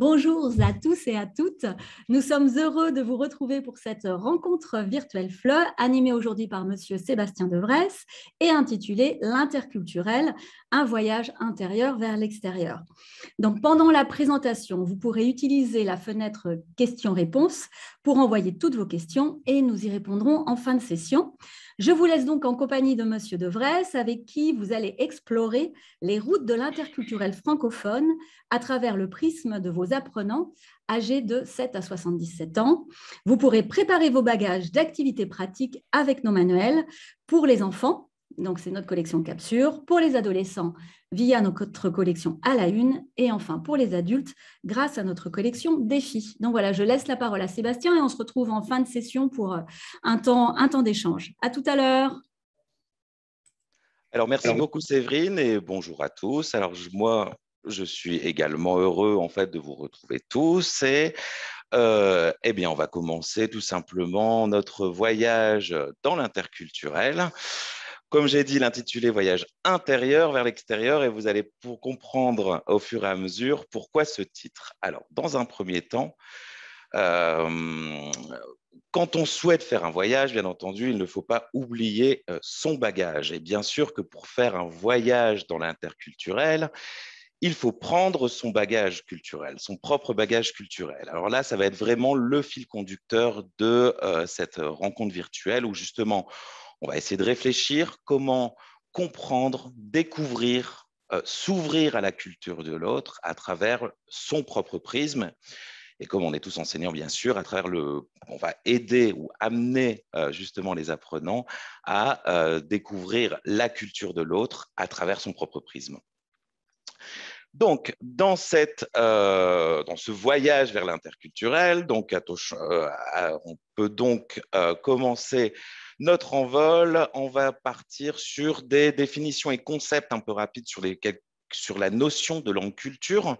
Bonjour à tous et à toutes. Nous sommes heureux de vous retrouver pour cette rencontre virtuelle FLE, animée aujourd'hui par Monsieur Sébastien Devresse et intitulée L'interculturel, un voyage intérieur vers l'extérieur. Donc, pendant la présentation, vous pourrez utiliser la fenêtre questions-réponses pour envoyer toutes vos questions et nous y répondrons en fin de session. Je vous laisse donc en compagnie de Monsieur De Vresse, avec qui vous allez explorer les routes de l'interculturel francophone à travers le prisme de vos apprenants âgés de 7 à 77 ans. Vous pourrez préparer vos bagages d'activités pratiques avec nos manuels pour les enfants donc c'est notre collection Capture pour les adolescents via notre collection à la une, et enfin pour les adultes grâce à notre collection Défi. Donc voilà, je laisse la parole à Sébastien et on se retrouve en fin de session pour euh, un temps, d'échange. À tout à l'heure. Alors merci beaucoup Séverine et bonjour à tous. Alors moi, je suis également heureux en fait de vous retrouver tous et euh, eh bien on va commencer tout simplement notre voyage dans l'interculturel. Comme j'ai dit, l'intitulé voyage intérieur vers l'extérieur et vous allez pour comprendre au fur et à mesure pourquoi ce titre. Alors, dans un premier temps, euh, quand on souhaite faire un voyage, bien entendu, il ne faut pas oublier euh, son bagage. Et bien sûr que pour faire un voyage dans l'interculturel, il faut prendre son bagage culturel, son propre bagage culturel. Alors là, ça va être vraiment le fil conducteur de euh, cette rencontre virtuelle où justement on va essayer de réfléchir comment comprendre, découvrir, euh, s'ouvrir à la culture de l'autre à travers son propre prisme. Et comme on est tous enseignants, bien sûr, à travers le, on va aider ou amener euh, justement les apprenants à euh, découvrir la culture de l'autre à travers son propre prisme. Donc, dans, cette, dans ce voyage vers l'interculturel, donc, on peut donc commencer notre envol, on va partir sur des définitions et concepts un peu rapides sur, la notion de langue culture.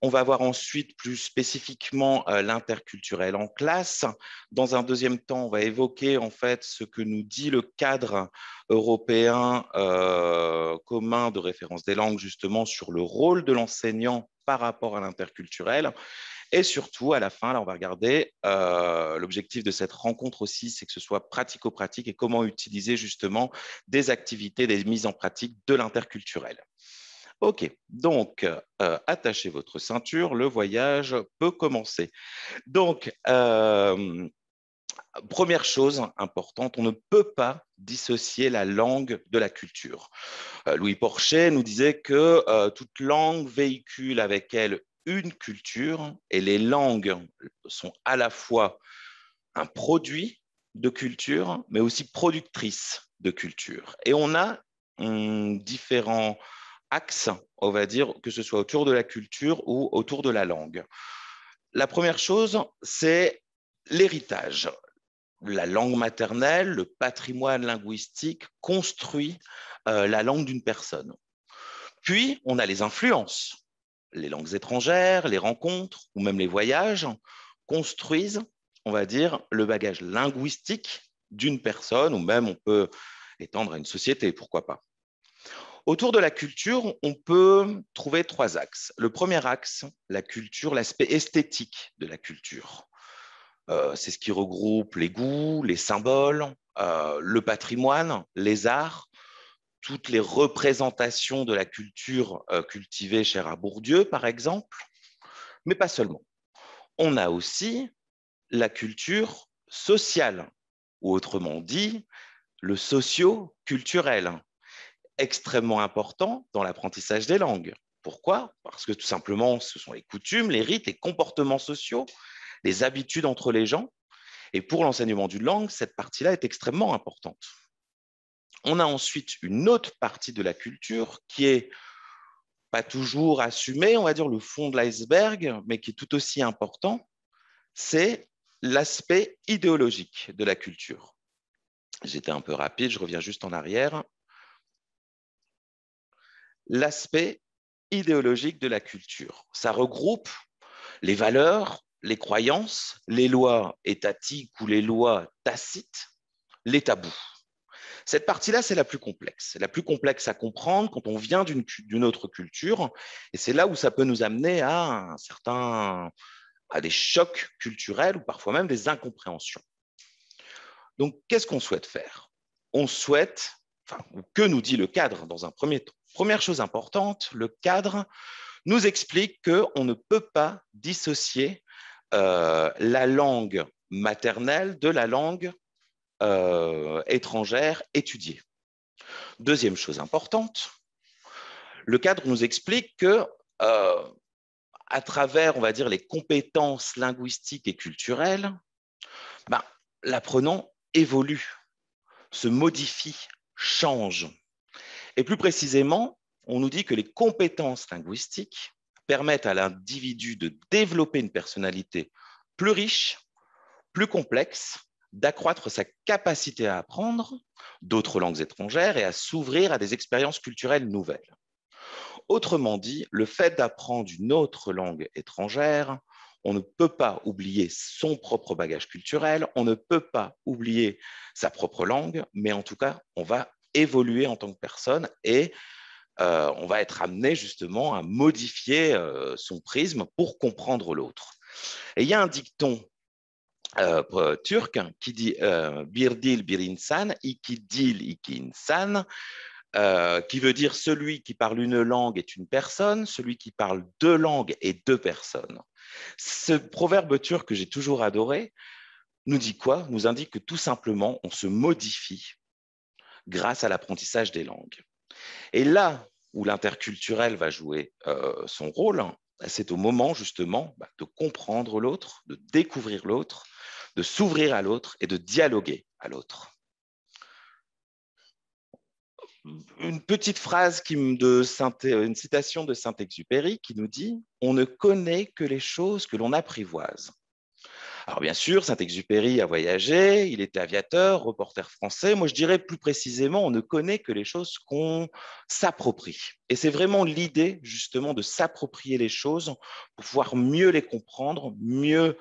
On va voir ensuite plus spécifiquement euh, l'interculturel en classe. Dans un deuxième temps, on va évoquer en fait ce que nous dit le cadre européen euh, commun de référence des langues justement sur le rôle de l'enseignant par rapport à l'interculturel. Et surtout, à la fin, là, on va regarder euh, l'objectif de cette rencontre aussi, c'est que ce soit pratico-pratique et comment utiliser justement des activités, des mises en pratique de l'interculturel. Ok, donc euh, attachez votre ceinture, le voyage peut commencer. Donc, euh, Première chose importante, on ne peut pas dissocier la langue de la culture. Louis Porcher nous disait que toute langue véhicule avec elle une culture et les langues sont à la fois un produit de culture, mais aussi productrice de culture. Et on a hum, différents axes, on va dire, que ce soit autour de la culture ou autour de la langue. La première chose, c'est l'héritage. La langue maternelle, le patrimoine linguistique construit euh, la langue d'une personne. Puis, on a les influences les langues étrangères, les rencontres ou même les voyages construisent, on va dire, le bagage linguistique d'une personne ou même on peut étendre à une société, pourquoi pas. Autour de la culture, on peut trouver trois axes. Le premier axe, la culture, l'aspect esthétique de la culture. Euh, c'est ce qui regroupe les goûts, les symboles, euh, le patrimoine, les arts, toutes les représentations de la culture euh, cultivée chère à Bourdieu, par exemple, mais pas seulement. On a aussi la culture sociale, ou autrement dit, le socio-culturel, extrêmement important dans l'apprentissage des langues. Pourquoi Parce que tout simplement, ce sont les coutumes, les rites, les comportements sociaux, les habitudes entre les gens. Et pour l'enseignement d'une langue, cette partie-là est extrêmement importante. On a ensuite une autre partie de la culture qui est pas toujours assumée, on va dire le fond de l'iceberg, mais qui est tout aussi important, c'est l'aspect idéologique de la culture. J'étais un peu rapide, je reviens juste en arrière. L'aspect idéologique de la culture, ça regroupe les valeurs, les croyances, les lois étatiques ou les lois tacites, les tabous. Cette partie-là, c'est la plus complexe. C'est la plus complexe à comprendre quand on vient d'une autre culture. Et c'est là où ça peut nous amener à à des chocs culturels ou parfois même des incompréhensions. Donc, qu'est-ce qu'on souhaite faire On souhaite, enfin, que nous dit le cadre dans un premier temps Première chose importante, le cadre nous explique qu'on ne peut pas dissocier euh, la langue maternelle de la langue euh, étrangères étudiées. Deuxième chose importante, le cadre nous explique que euh, à travers, on va dire, les compétences linguistiques et culturelles, ben, l'apprenant évolue, se modifie, change. Et plus précisément, on nous dit que les compétences linguistiques permettent à l'individu de développer une personnalité plus riche, plus complexe, d'accroître sa capacité à apprendre d'autres langues étrangères et à s'ouvrir à des expériences culturelles nouvelles. Autrement dit, le fait d'apprendre une autre langue étrangère, on ne peut pas oublier son propre bagage culturel, on ne peut pas oublier sa propre langue, mais en tout cas, on va évoluer en tant que personne et euh, on va être amené justement à modifier euh, son prisme pour comprendre l'autre. Et il y a un dicton euh, euh, turc qui dit euh, birdil birinsan, ikidil ikinsan, euh, qui veut dire celui qui parle une langue est une personne, celui qui parle deux langues est deux personnes. Ce proverbe turc que j'ai toujours adoré nous dit quoi Nous indique que tout simplement on se modifie grâce à l'apprentissage des langues. Et là où l'interculturel va jouer euh, son rôle, c'est au moment justement bah, de comprendre l'autre, de découvrir l'autre, de s'ouvrir à l'autre et de dialoguer à l'autre. Une petite phrase qui de une citation de Saint-Exupéry qui nous dit On ne connaît que les choses que l'on apprivoise. Alors bien sûr, Saint-Exupéry a voyagé, il était aviateur, reporter français. Moi, je dirais plus précisément, on ne connaît que les choses qu'on s'approprie. Et c'est vraiment l'idée justement de s'approprier les choses pour pouvoir mieux les comprendre, mieux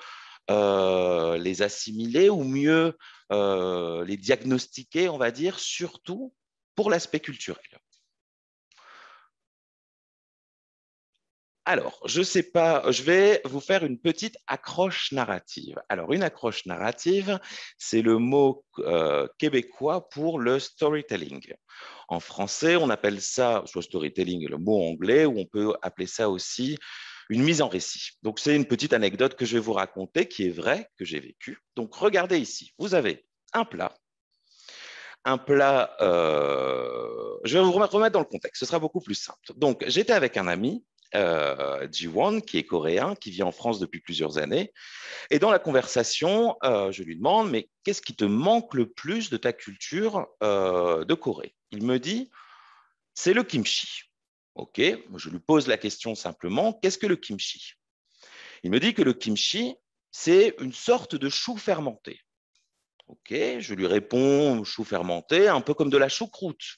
euh, les assimiler ou mieux euh, les diagnostiquer, on va dire, surtout pour l'aspect culturel. Alors, je sais pas, je vais vous faire une petite accroche narrative. Alors, une accroche narrative, c'est le mot euh, québécois pour le storytelling. En français, on appelle ça, soit storytelling, le mot anglais, ou on peut appeler ça aussi une mise en récit. Donc c'est une petite anecdote que je vais vous raconter qui est vraie, que j'ai vécue. Donc regardez ici, vous avez un plat. Un plat, euh, je vais vous remettre dans le contexte, ce sera beaucoup plus simple. Donc j'étais avec un ami, euh, Jiwon, qui est coréen, qui vit en France depuis plusieurs années. Et dans la conversation, euh, je lui demande, mais qu'est-ce qui te manque le plus de ta culture de Corée Il me dit, c'est le kimchi. Ok, je lui pose la question simplement, qu'est-ce que le kimchi Il me dit que le kimchi, c'est une sorte de chou fermenté. Ok, je lui réponds, chou fermenté, un peu comme de la choucroute.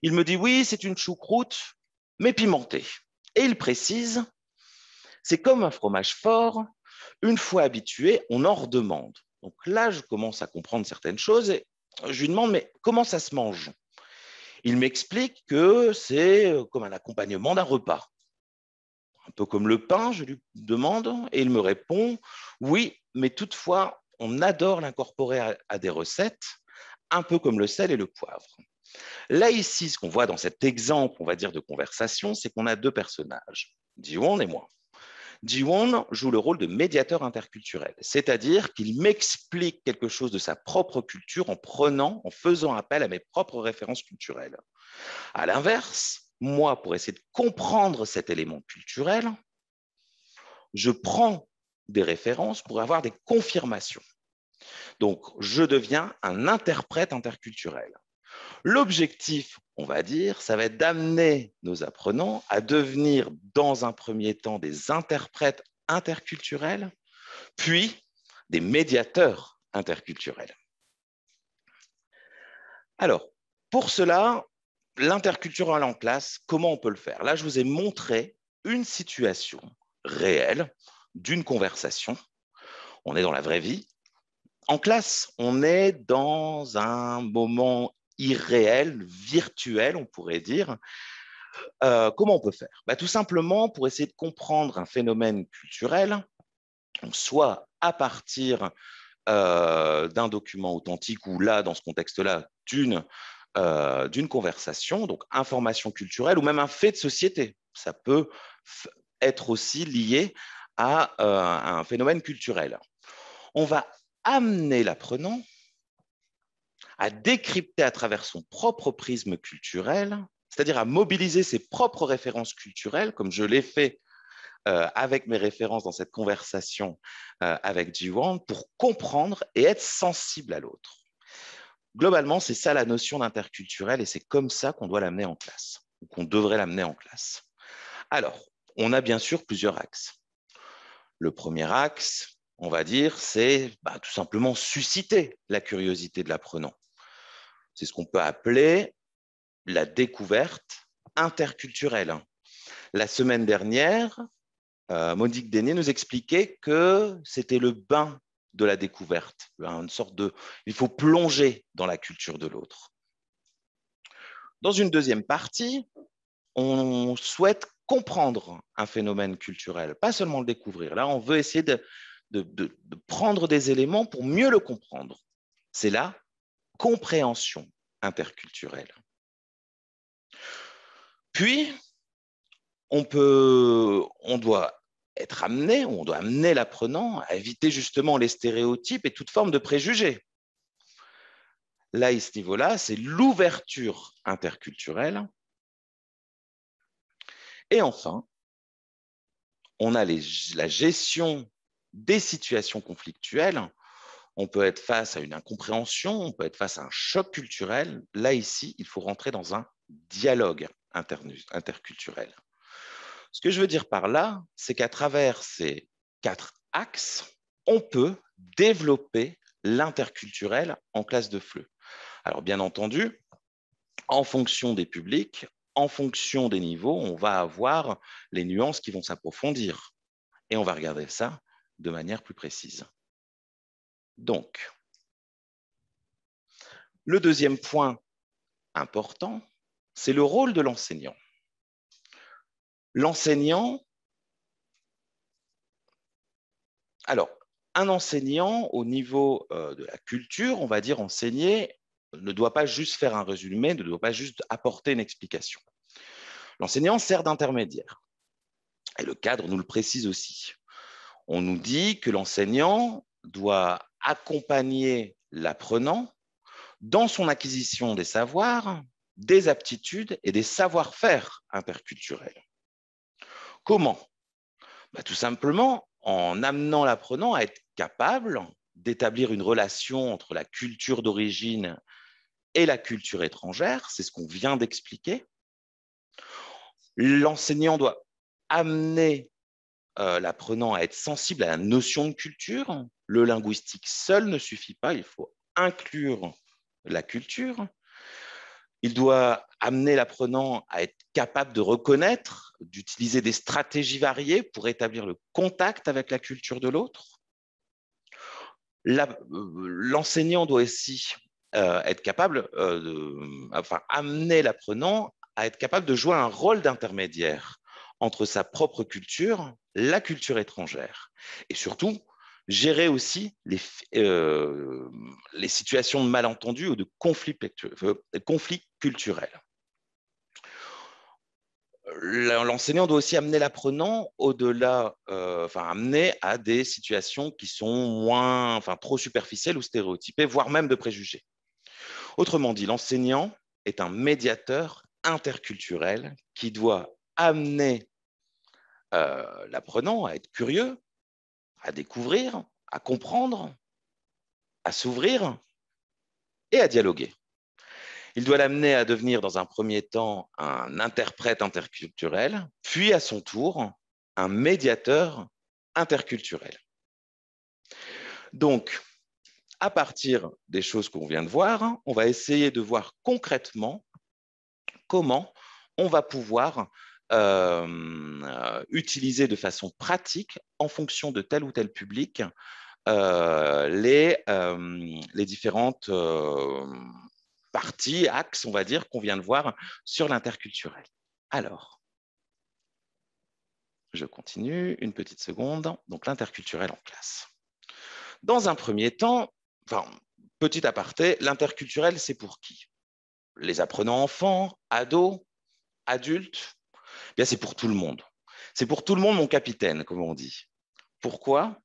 Il me dit, oui, c'est une choucroute, mais pimentée. Et il précise, c'est comme un fromage fort, une fois habitué, on en redemande. Donc là, je commence à comprendre certaines choses et je lui demande, mais comment ça se mange il m'explique que c'est euh, comme un accompagnement d'un repas. Un peu comme le pain, je lui demande, et il me répond, oui, mais toutefois, on adore l'incorporer à, des recettes, un peu comme le sel et le poivre. Là, ici, ce qu'on voit dans cet exemple, on va dire, de conversation, c'est qu'on a deux personnages, Dion et moi. Jiwon joue le rôle de médiateur interculturel, c'est-à-dire qu'il m'explique quelque chose de sa propre culture en prenant, en faisant appel à mes propres références culturelles. À l'inverse, moi, pour essayer de comprendre cet élément culturel, je prends des références pour avoir des confirmations. Donc, je deviens un interprète interculturel. L'objectif, on va dire, ça va être d'amener nos apprenants à devenir dans un premier temps des interprètes interculturels, puis des médiateurs interculturels. Alors, pour cela, l'interculturel en classe, comment on peut le faire Là, je vous ai montré une situation réelle d'une conversation. On est dans la vraie vie. En classe, on est dans un moment irréel, virtuel, on pourrait dire. Euh, comment on peut faire bah, Tout simplement pour essayer de comprendre un phénomène culturel, soit à partir euh, d'un document authentique ou là, dans ce contexte-là, euh, d'une conversation, donc information culturelle ou même un fait de société. Ça peut être aussi lié à un phénomène culturel. On va amener l'apprenant à décrypter à travers son propre prisme culturel, c'est-à-dire à mobiliser ses propres références culturelles, comme je l'ai fait euh, avec mes références dans cette conversation euh, avec Jiwan, pour comprendre et être sensible à l'autre. Globalement, c'est ça la notion d'interculturel et c'est comme ça qu'on doit l'amener en classe, ou qu'on devrait l'amener en classe. Alors, on a bien sûr plusieurs axes. Le premier axe, on va dire, c'est bah, tout simplement susciter la curiosité de l'apprenant. C'est ce qu'on peut appeler la découverte interculturelle. La semaine dernière, euh, Monique Dénier nous expliquait que c'était le bain de la découverte, hein, une sorte de, il faut plonger dans la culture de l'autre. Dans une deuxième partie, on souhaite comprendre un phénomène culturel, pas seulement le découvrir. Là, on veut essayer de prendre des éléments pour mieux le comprendre. C'est là compréhension interculturelle. Puis, on, doit être amené, on doit amener l'apprenant à éviter justement les stéréotypes et toute forme de préjugés. Là, à ce niveau-là, c'est l'ouverture interculturelle. Et enfin, on a la gestion des situations conflictuelles on peut être face à une incompréhension, on peut être face à un choc culturel. Là, ici, il faut rentrer dans un dialogue interculturel. Ce que je veux dire par là, c'est qu'à travers ces quatre axes, on peut développer l'interculturel en classe de FLE. Alors bien entendu, en fonction des publics, en fonction des niveaux, on va avoir les nuances qui vont s'approfondir. Et on va regarder ça de manière plus précise. Donc, le deuxième point important, c'est le rôle de l'enseignant. L'enseignant, alors, un enseignant au niveau euh, de la culture, on va dire enseigner, ne doit pas juste faire un résumé, ne doit pas juste apporter une explication. L'enseignant sert d'intermédiaire. Et le cadre nous le précise aussi. On nous dit que l'enseignant doit accompagner l'apprenant dans son acquisition des savoirs, des aptitudes et des savoir-faire interculturels. Comment bah, Tout simplement en amenant l'apprenant à être capable d'établir une relation entre la culture d'origine et la culture étrangère, c'est ce qu'on vient d'expliquer. L'enseignant doit amener euh, l'apprenant à être sensible à la notion de culture. Le linguistique seul ne suffit pas, il faut inclure la culture. Il doit amener l'apprenant à être capable de reconnaître, d'utiliser des stratégies variées pour établir le contact avec la culture de l'autre. Euh, l'enseignant doit aussi euh, être capable, enfin, amener l'apprenant à être capable de jouer un rôle d'intermédiaire entre sa propre culture, la culture étrangère, et surtout gérer aussi les, euh, les situations de malentendus ou de conflits, euh, culturels. L'enseignant doit aussi amener l'apprenant au-delà, euh, enfin amener à des situations qui sont moins, enfin trop superficielles ou stéréotypées, voire même de préjugés. Autrement dit, l'enseignant est un médiateur interculturel qui doit amener euh, l'apprenant à être curieux, à découvrir, à comprendre, à s'ouvrir et à dialoguer. Il doit l'amener à devenir dans un premier temps un interprète interculturel, puis à son tour un médiateur interculturel. Donc, à partir des choses qu'on vient de voir, on va essayer de voir concrètement comment on va pouvoir euh, euh, utiliser de façon pratique, en fonction de tel ou tel public, euh, les, euh, les, différentes parties, axes, on va dire, qu'on vient de voir sur l'interculturel. Alors, je continue, une petite seconde. Donc, l'interculturel en classe. Dans un premier temps, enfin, petit aparté, l'interculturel, c'est pour qui Les apprenants enfants, ados, adultes eh bien, c'est pour tout le monde. C'est pour tout le monde, mon capitaine, comme on dit. Pourquoi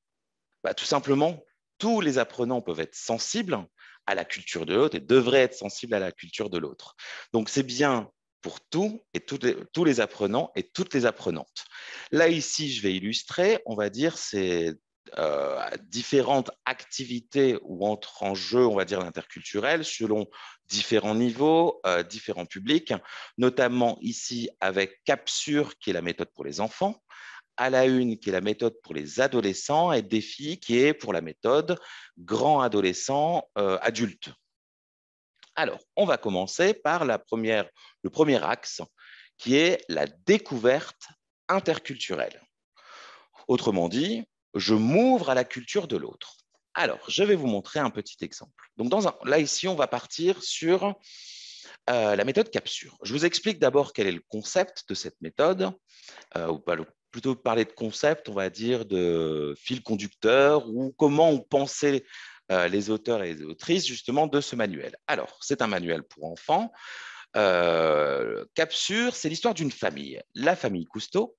bah, Tout simplement, tous les apprenants peuvent être sensibles à la culture de l'autre et devraient être sensibles à la culture de l'autre. Donc, c'est bien pour tout et tous les apprenants et toutes les apprenantes. Là, ici, je vais illustrer, on va dire, c'est euh, différentes activités ou entre en jeu, on va dire, l'interculturel selon différents niveaux, euh, différents publics, notamment ici avec Capsure, qui est la méthode pour les enfants, à la une, qui est la méthode pour les adolescents, et Défi, qui est pour la méthode grand adolescent euh, adulte. Alors, on va commencer par la première, le premier axe, qui est la découverte interculturelle. Autrement dit, je m'ouvre à la culture de l'autre. Alors, je vais vous montrer un petit exemple. Donc, là, ici, on va partir sur euh, la méthode capture. Je vous explique d'abord quel est le concept de cette méthode, euh, ou plutôt parler de concept, on va dire de fil conducteur, ou comment ont pensé euh, les auteurs et les autrices justement de ce manuel. Alors, c'est un manuel pour enfants. capture, c'est l'histoire d'une famille, la famille Cousteau,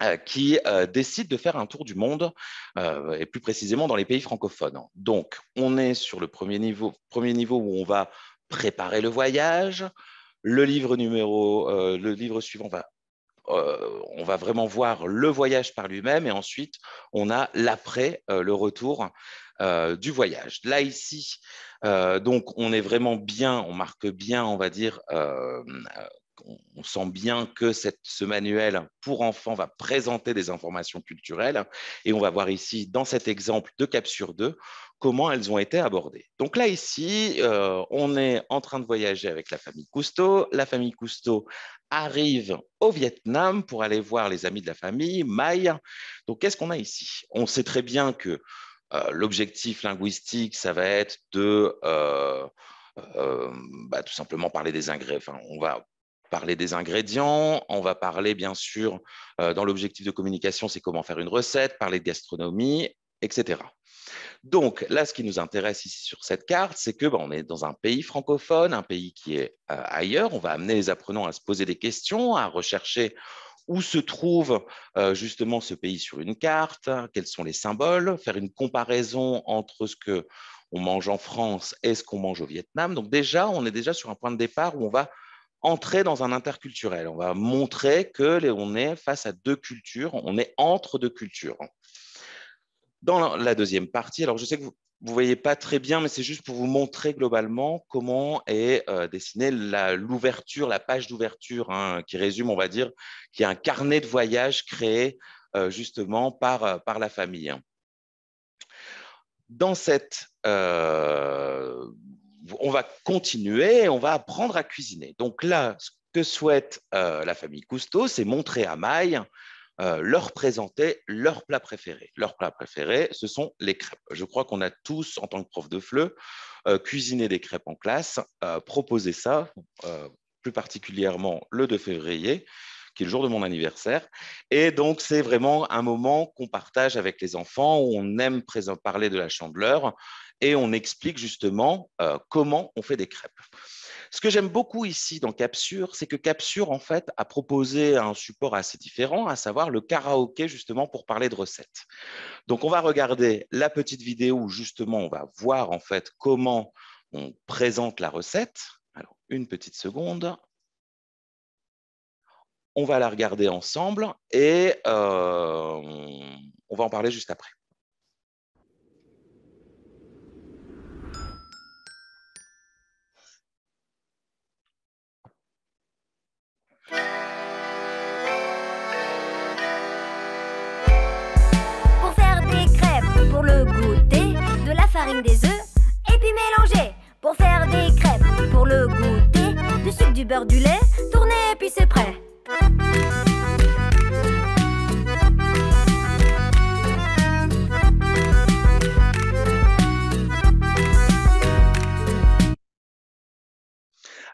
euh, qui euh, décide de faire un tour du monde, euh, et plus précisément dans les pays francophones. Donc, on est sur le premier niveau, premier niveau où on va préparer le voyage. Le livre numéro, le livre suivant on va vraiment voir le voyage par lui-même, et ensuite on a l'après, le retour du voyage. Là ici, donc on est vraiment bien, on marque bien, on va dire on, sent bien que ce manuel pour enfants va présenter des informations culturelles. Et on va voir ici, dans cet exemple de capture 2, comment elles ont été abordées. Donc là, ici, euh, on est en train de voyager avec la famille Cousteau. La famille Cousteau arrive au Vietnam pour aller voir les amis de la famille, Mai. Donc, qu'est-ce qu'on a ici On sait très bien que euh, l'objectif linguistique, ça va être de... Euh, bah, tout simplement parler des ingrédients. on va parler des ingrédients, on va parler bien sûr, euh, dans l'objectif de communication, c'est comment faire une recette, parler de gastronomie, etc. Donc là, ce qui nous intéresse ici sur cette carte, c'est que bah, on est dans un pays francophone, un pays qui est euh, ailleurs. On va amener les apprenants à se poser des questions, à rechercher où se trouve euh, justement ce pays sur une carte, quels sont les symboles, faire une comparaison entre ce que on mange en France et ce qu'on mange au Vietnam. Donc déjà, on est déjà sur un point de départ où on va entrer dans un interculturel. On va montrer que on est face à deux cultures, on est entre deux cultures. Dans la deuxième partie, alors je sais que vous ne voyez pas très bien, mais c'est juste pour vous montrer globalement comment est euh, dessinée l'ouverture, la, page d'ouverture hein, qui résume, on va dire, qui est un carnet de voyage créé euh, justement par, euh, par la famille. Dans cette, on va continuer, on va apprendre à cuisiner. Donc là, ce que souhaite euh, la famille Cousteau, c'est montrer à Maille, euh, leur présenter leur plat préféré. Leur plat préféré, ce sont les crêpes. Je crois qu'on a tous, en tant que prof de FLE, euh, cuisiné des crêpes en classe, proposé ça, plus particulièrement le 2 février, qui est le jour de mon anniversaire. Et donc, c'est vraiment un moment qu'on partage avec les enfants où on aime parler de la chandeleur et on explique justement euh, comment on fait des crêpes. Ce que j'aime beaucoup ici dans Capsure, c'est que Capsure, en fait, a proposé un support assez différent, à savoir le karaoké, justement, pour parler de recettes. Donc, on va regarder la petite vidéo où, justement, on va voir, en fait, comment on présente la recette. Alors, une petite seconde. On va la regarder ensemble et euh, on va en parler juste après. des œufs et puis mélanger pour faire des crêpes. Pour le goûter, du sucre, du beurre, du lait, tourner et puis c'est prêt.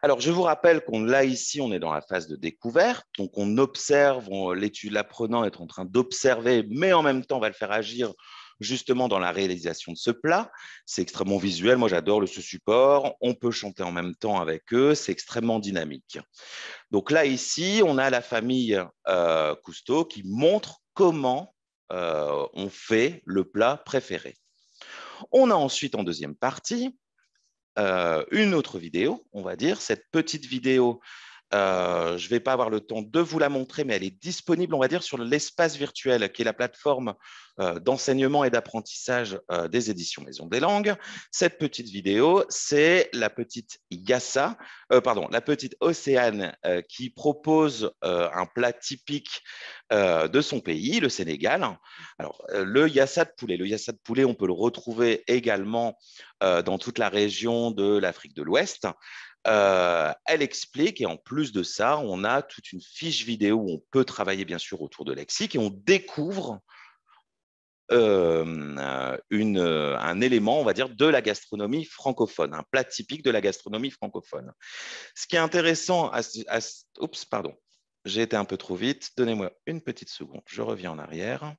Alors, je vous rappelle qu'on là ici, on est dans la phase de découverte, donc on observe, l'étude l'apprenant être en train d'observer, mais en même temps, on va le faire agir justement dans la réalisation de ce plat. C'est extrêmement visuel, moi j'adore le ce support, on peut chanter en même temps avec eux, c'est extrêmement dynamique. Donc là, ici, on a la famille euh, Cousteau qui montre comment euh, on fait le plat préféré. On a ensuite en deuxième partie euh, une autre vidéo, on va dire, cette petite vidéo euh, je ne vais pas avoir le temps de vous la montrer, mais elle est disponible, on va dire, sur l'espace virtuel, qui est la plateforme euh, d'enseignement et d'apprentissage euh, des éditions Maison des Langues. Cette petite vidéo, c'est la petite Yassa, pardon, la petite Océane qui propose un plat typique de son pays, le Sénégal. Alors, le Yassa de poulet, le Yassa de poulet, on peut le retrouver également dans toute la région de l'Afrique de l'Ouest. Euh, elle explique, et en plus de ça, on a toute une fiche vidéo où on peut travailler bien sûr autour de lexique et on découvre euh, euh, un élément, on va dire, de la gastronomie francophone, un plat typique de la gastronomie francophone. Ce qui est intéressant oups, pardon, j'ai été un peu trop vite. Donnez-moi une petite seconde, je reviens en arrière.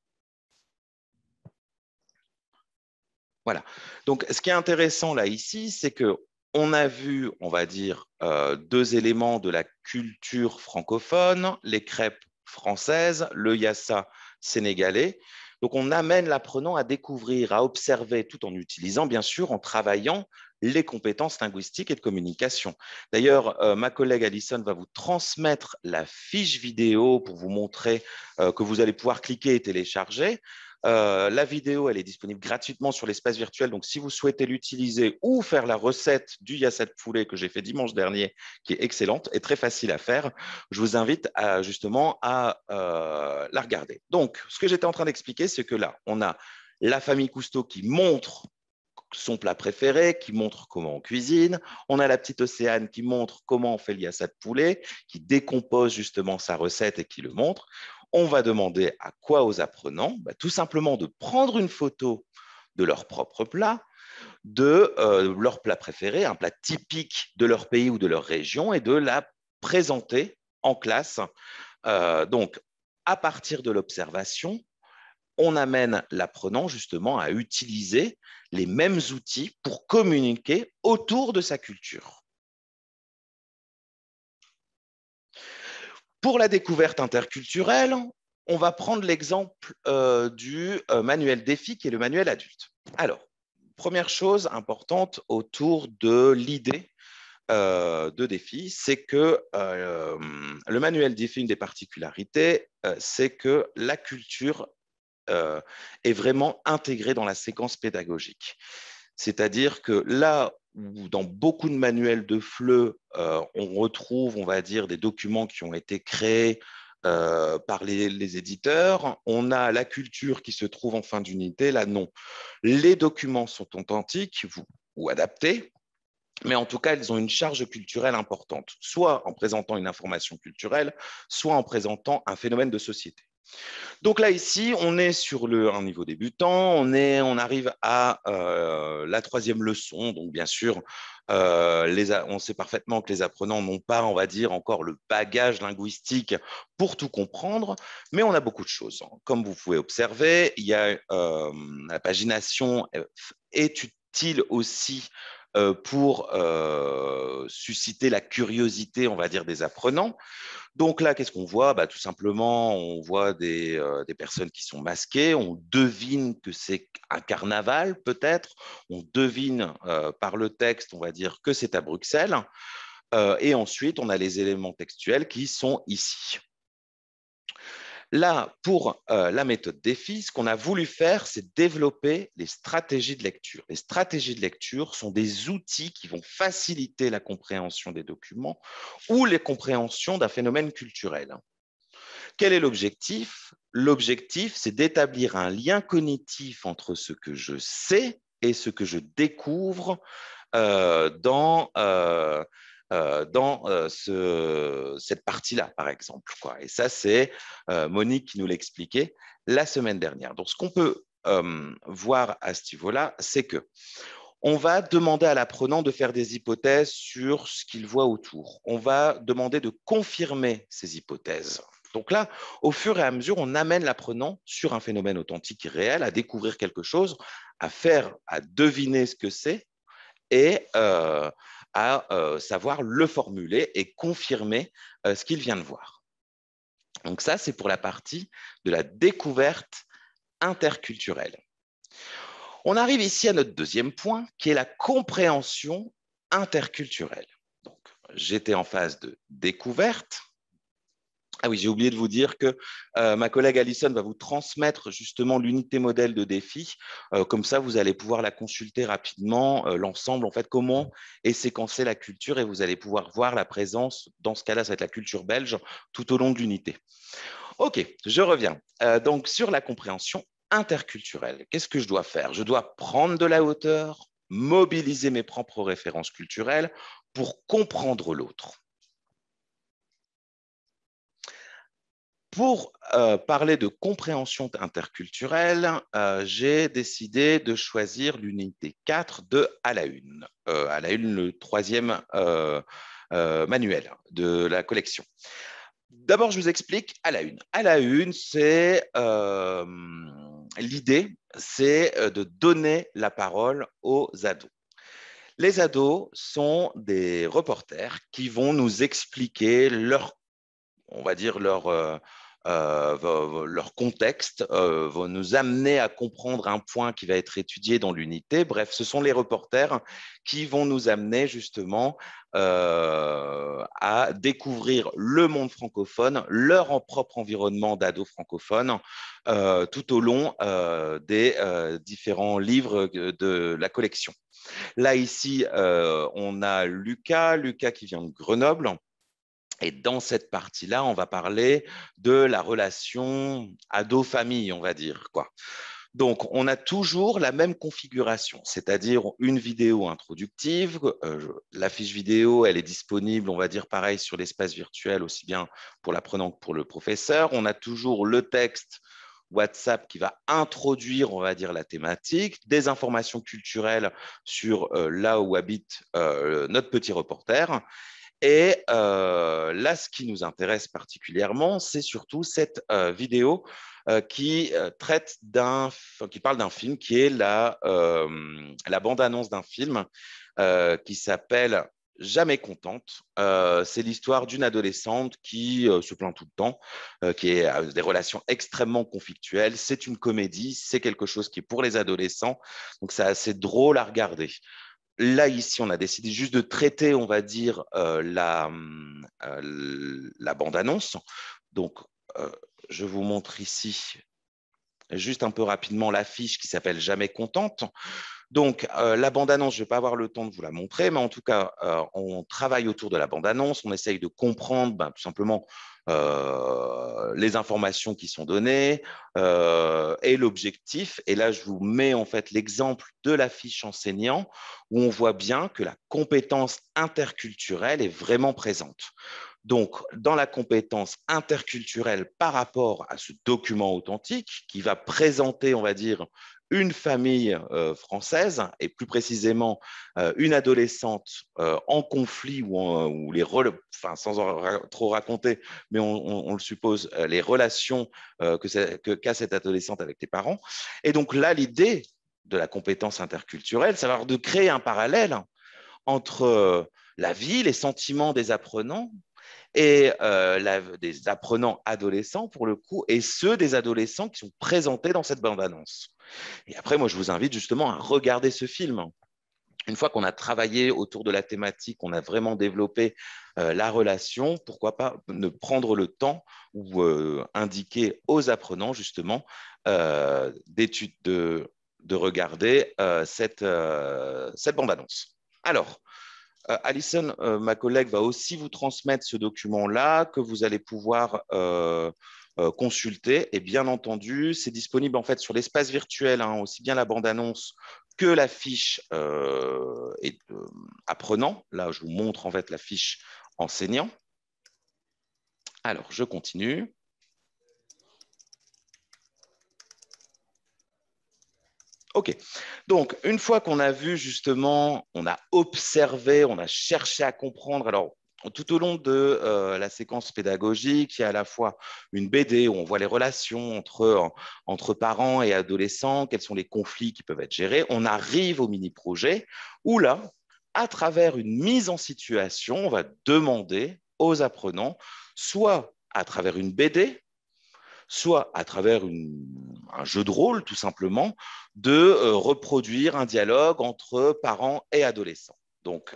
Voilà. Donc, ce qui est intéressant là ici, c'est que on a vu, on va dire, euh, deux éléments de la culture francophone, les crêpes françaises, le yassa sénégalais. Donc on amène l'apprenant à découvrir, à observer, tout en utilisant, bien sûr, en travaillant les compétences linguistiques et de communication. D'ailleurs, euh, ma collègue Alison va vous transmettre la fiche vidéo pour vous montrer euh, que vous allez pouvoir cliquer et télécharger. Euh, la vidéo, elle est disponible gratuitement sur l'espace virtuel. Donc, si vous souhaitez l'utiliser ou faire la recette du yassa poulet que j'ai fait dimanche dernier, qui est excellente et très facile à faire, je vous invite justement à euh, la regarder. Donc, ce que j'étais en train d'expliquer, c'est que là, on a la famille Cousteau qui montre son plat préféré, qui montre comment on cuisine. On a la petite Océane qui montre comment on fait le yassa poulet, qui décompose justement sa recette et qui le montre on va demander à quoi aux apprenants bah, Tout simplement de prendre une photo de leur propre plat, de euh, leur plat préféré, un plat typique de leur pays ou de leur région, et de la présenter en classe. Euh, donc, à partir de l'observation, on amène l'apprenant justement à utiliser les mêmes outils pour communiquer autour de sa culture. Pour la découverte interculturelle, on va prendre l'exemple euh, du euh, manuel défi qui est le manuel adulte. Alors, première chose importante autour de l'idée euh, de défi, c'est que le manuel défi, une des particularités, c'est que la culture est vraiment intégrée dans la séquence pédagogique. C'est-à-dire que là dans beaucoup de manuels de FLE, euh, on retrouve, on va dire, des documents qui ont été créés euh, par les, éditeurs. On a la culture qui se trouve en fin d'unité, là non. Les documents sont authentiques ou adaptés, mais en tout cas, ils ont une charge culturelle importante, soit en présentant une information culturelle, soit en présentant un phénomène de société. Donc là, ici, on est sur le, un niveau débutant, on, arrive à euh, la troisième leçon. Donc, bien sûr, euh, on sait parfaitement que les apprenants n'ont pas, on va dire, encore le bagage linguistique pour tout comprendre, mais on a beaucoup de choses. Comme vous pouvez observer, il y a euh, la pagination est utile aussi euh, pour euh, susciter la curiosité, on va dire, des apprenants. Donc là, qu'est-ce qu'on voit bah, Tout simplement, on voit des, euh, des, personnes qui sont masquées, on devine que c'est un carnaval peut-être, on devine par le texte, on va dire, que c'est à Bruxelles. et ensuite, on a les éléments textuels qui sont ici. Là, pour euh, la méthode défi, ce qu'on a voulu faire, c'est développer les stratégies de lecture. Les stratégies de lecture sont des outils qui vont faciliter la compréhension des documents ou les compréhensions d'un phénomène culturel. Quel est l'objectif L'objectif, c'est d'établir un lien cognitif entre ce que je sais et ce que je découvre euh, dans, euh, euh, dans euh, cette partie-là, par exemple. Et ça, c'est euh, Monique qui nous l'expliquait la semaine dernière. Donc, ce qu'on peut voir à ce niveau-là, c'est que on va demander à l'apprenant de faire des hypothèses sur ce qu'il voit autour. On va demander de confirmer ces hypothèses. Donc là, au fur et à mesure, on amène l'apprenant sur un phénomène authentique et réel à découvrir quelque chose, à faire, à deviner ce que c'est et à euh, savoir le formuler et confirmer euh, ce qu'il vient de voir. Donc ça, c'est pour la partie de la découverte interculturelle. On arrive ici à notre deuxième point, qui est la compréhension interculturelle. j'étais en phase de découverte, ah oui, j'ai oublié de vous dire que euh, ma collègue Alison va vous transmettre justement l'unité modèle de défi. Euh, comme ça, vous allez pouvoir la consulter rapidement, euh, l'ensemble, en fait, comment est séquencée la culture et vous allez pouvoir voir la présence, dans ce cas-là, ça va être la culture belge, tout au long de l'unité. OK, je reviens. donc, sur la compréhension interculturelle, qu'est-ce que je dois faire Je dois prendre de la hauteur, mobiliser mes propres références culturelles pour comprendre l'autre. Pour euh, parler de compréhension interculturelle, euh, j'ai décidé de choisir l'unité 4 de À la Une. Euh, à la Une, le troisième manuel de la collection. D'abord, je vous explique À la Une. À la Une, c'est l'idée, c'est de donner la parole aux ados. Les ados sont des reporters qui vont nous expliquer leur on va dire, leur, euh, leur contexte euh, vont nous amener à comprendre un point qui va être étudié dans l'unité. Bref, ce sont les reporters qui vont nous amener justement euh, à découvrir le monde francophone, leur propre environnement d'ado francophone, euh, tout au long des différents livres de la collection. Là, ici, on a Lucas, Lucas qui vient de Grenoble. Et dans cette partie-là, on va parler de la relation ado-famille, on va dire. Quoi. Donc, on a toujours la même configuration, c'est-à-dire une vidéo introductive. Euh, la fiche vidéo, elle est disponible, on va dire pareil, sur l'espace virtuel, aussi bien pour l'apprenant que pour le professeur. On a toujours le texte WhatsApp qui va introduire, on va dire, la thématique, des informations culturelles sur euh, là où habite euh, notre petit reporter. Et euh, là, ce qui nous intéresse particulièrement, c'est surtout cette euh, vidéo euh, qui traite d'un, qui parle d'un film qui est la, la bande-annonce d'un film qui s'appelle Jamais contente. c'est l'histoire d'une adolescente qui se plaint tout le temps, qui a des relations extrêmement conflictuelles. C'est une comédie, c'est quelque chose qui est pour les adolescents, donc c'est assez drôle à regarder. Là, ici, on a décidé juste de traiter, on va dire, euh, hum, euh, la, bande-annonce. Donc, euh, je vous montre ici juste un peu rapidement l'affiche qui s'appelle Jamais contente. Donc, la bande-annonce, je ne vais pas avoir le temps de vous la montrer, mais en tout cas, on travaille autour de la bande-annonce, on essaye de comprendre ben, tout simplement euh, les informations qui sont données euh, et l'objectif. Et là, je vous mets en fait l'exemple de la fiche enseignant où on voit bien que la compétence interculturelle est vraiment présente. Donc, dans la compétence interculturelle par rapport à ce document authentique qui va présenter, on va dire, une famille euh, française, et plus précisément euh, une adolescente euh, en conflit, ou, les sans trop raconter, mais on, le suppose, les relations que qu'a cette adolescente avec les parents. Et donc là, l'idée de la compétence interculturelle, c'est de créer un parallèle entre la vie, les sentiments des apprenants, et euh, des apprenants adolescents, pour le coup, et ceux des adolescents qui sont présentés dans cette bande-annonce. Et après, moi, je vous invite justement à regarder ce film. Une fois qu'on a travaillé autour de la thématique, qu'on a vraiment développé euh, la relation, pourquoi pas ne prendre le temps ou euh, indiquer aux apprenants justement d'études de, de, regarder cette, cette bande-annonce. Alors, euh, Alison, euh, ma collègue, va aussi vous transmettre ce document-là que vous allez pouvoir euh, consulter. Et bien entendu, c'est disponible en fait sur l'espace virtuel, hein, aussi bien la bande-annonce que la fiche apprenant. Là, je vous montre en fait la fiche enseignant. Alors, je continue. OK. Donc, une fois qu'on a vu justement, on a observé, on a cherché à comprendre. Alors, tout au long de euh, la séquence pédagogique, il y a à la fois une BD où on voit les relations entre, entre parents et adolescents, quels sont les conflits qui peuvent être gérés. On arrive au mini-projet où là, à travers une mise en situation, on va demander aux apprenants, soit à travers une BD, soit à travers une un jeu de rôle tout simplement, de euh, reproduire un dialogue entre parents et adolescents. Donc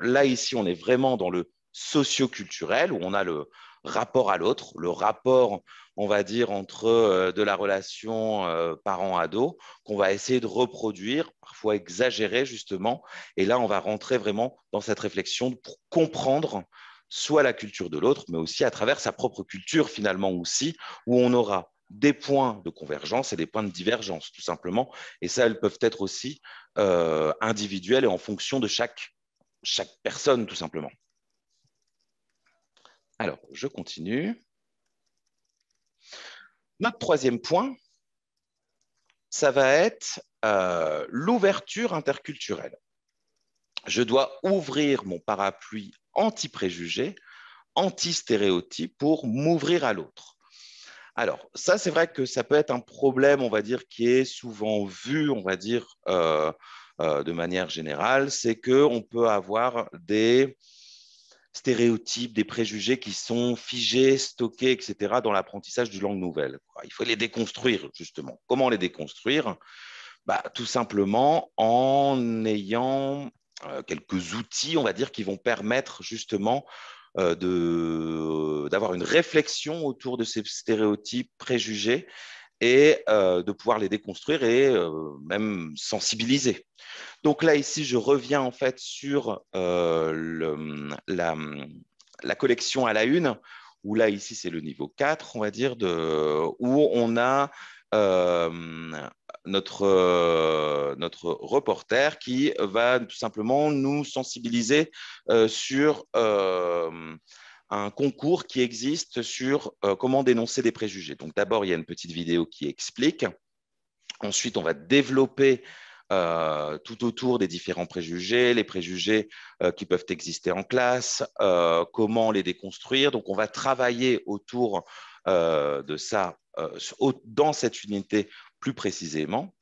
là, ici, on est vraiment dans le socio-culturel, où on a le rapport à l'autre, le rapport, on va dire, entre euh, de la relation euh, parent-ado qu'on va essayer de reproduire, parfois exagérer justement. Et là, on va rentrer vraiment dans cette réflexion pour comprendre soit la culture de l'autre, mais aussi à travers sa propre culture finalement aussi, où on aura des points de convergence et des points de divergence, tout simplement. Et ça, elles peuvent être aussi euh, individuelles et en fonction de chaque, personne, tout simplement. Alors, je continue. Notre troisième point, ça va être euh, l'ouverture interculturelle. Je dois ouvrir mon parapluie anti-préjugés, anti-stéréotypes pour m'ouvrir à l'autre. Alors, ça, c'est vrai que ça peut être un problème, on va dire, qui est souvent vu, on va dire, euh, euh, de manière générale, c'est qu'on peut avoir des stéréotypes, des préjugés qui sont figés, stockés, etc., dans l'apprentissage du langue nouvelle. Il faut les déconstruire, justement. Comment les déconstruire bah, Tout simplement en ayant euh, quelques outils, on va dire, qui vont permettre justement euh, euh, d'avoir une réflexion autour de ces stéréotypes, préjugés et euh, de pouvoir les déconstruire et même sensibiliser. Donc là, ici, je reviens en fait sur la, la, collection à la une, où là, ici, c'est le niveau 4, on va dire, de, où on a euh, notre, reporter qui va tout simplement nous sensibiliser euh, sur euh, un concours qui existe sur comment dénoncer des préjugés. Donc d'abord, il y a une petite vidéo qui explique. Ensuite, on va développer tout autour des différents préjugés, les préjugés qui peuvent exister en classe, comment les déconstruire. Donc, on va travailler autour de ça dans cette unité plus précisément.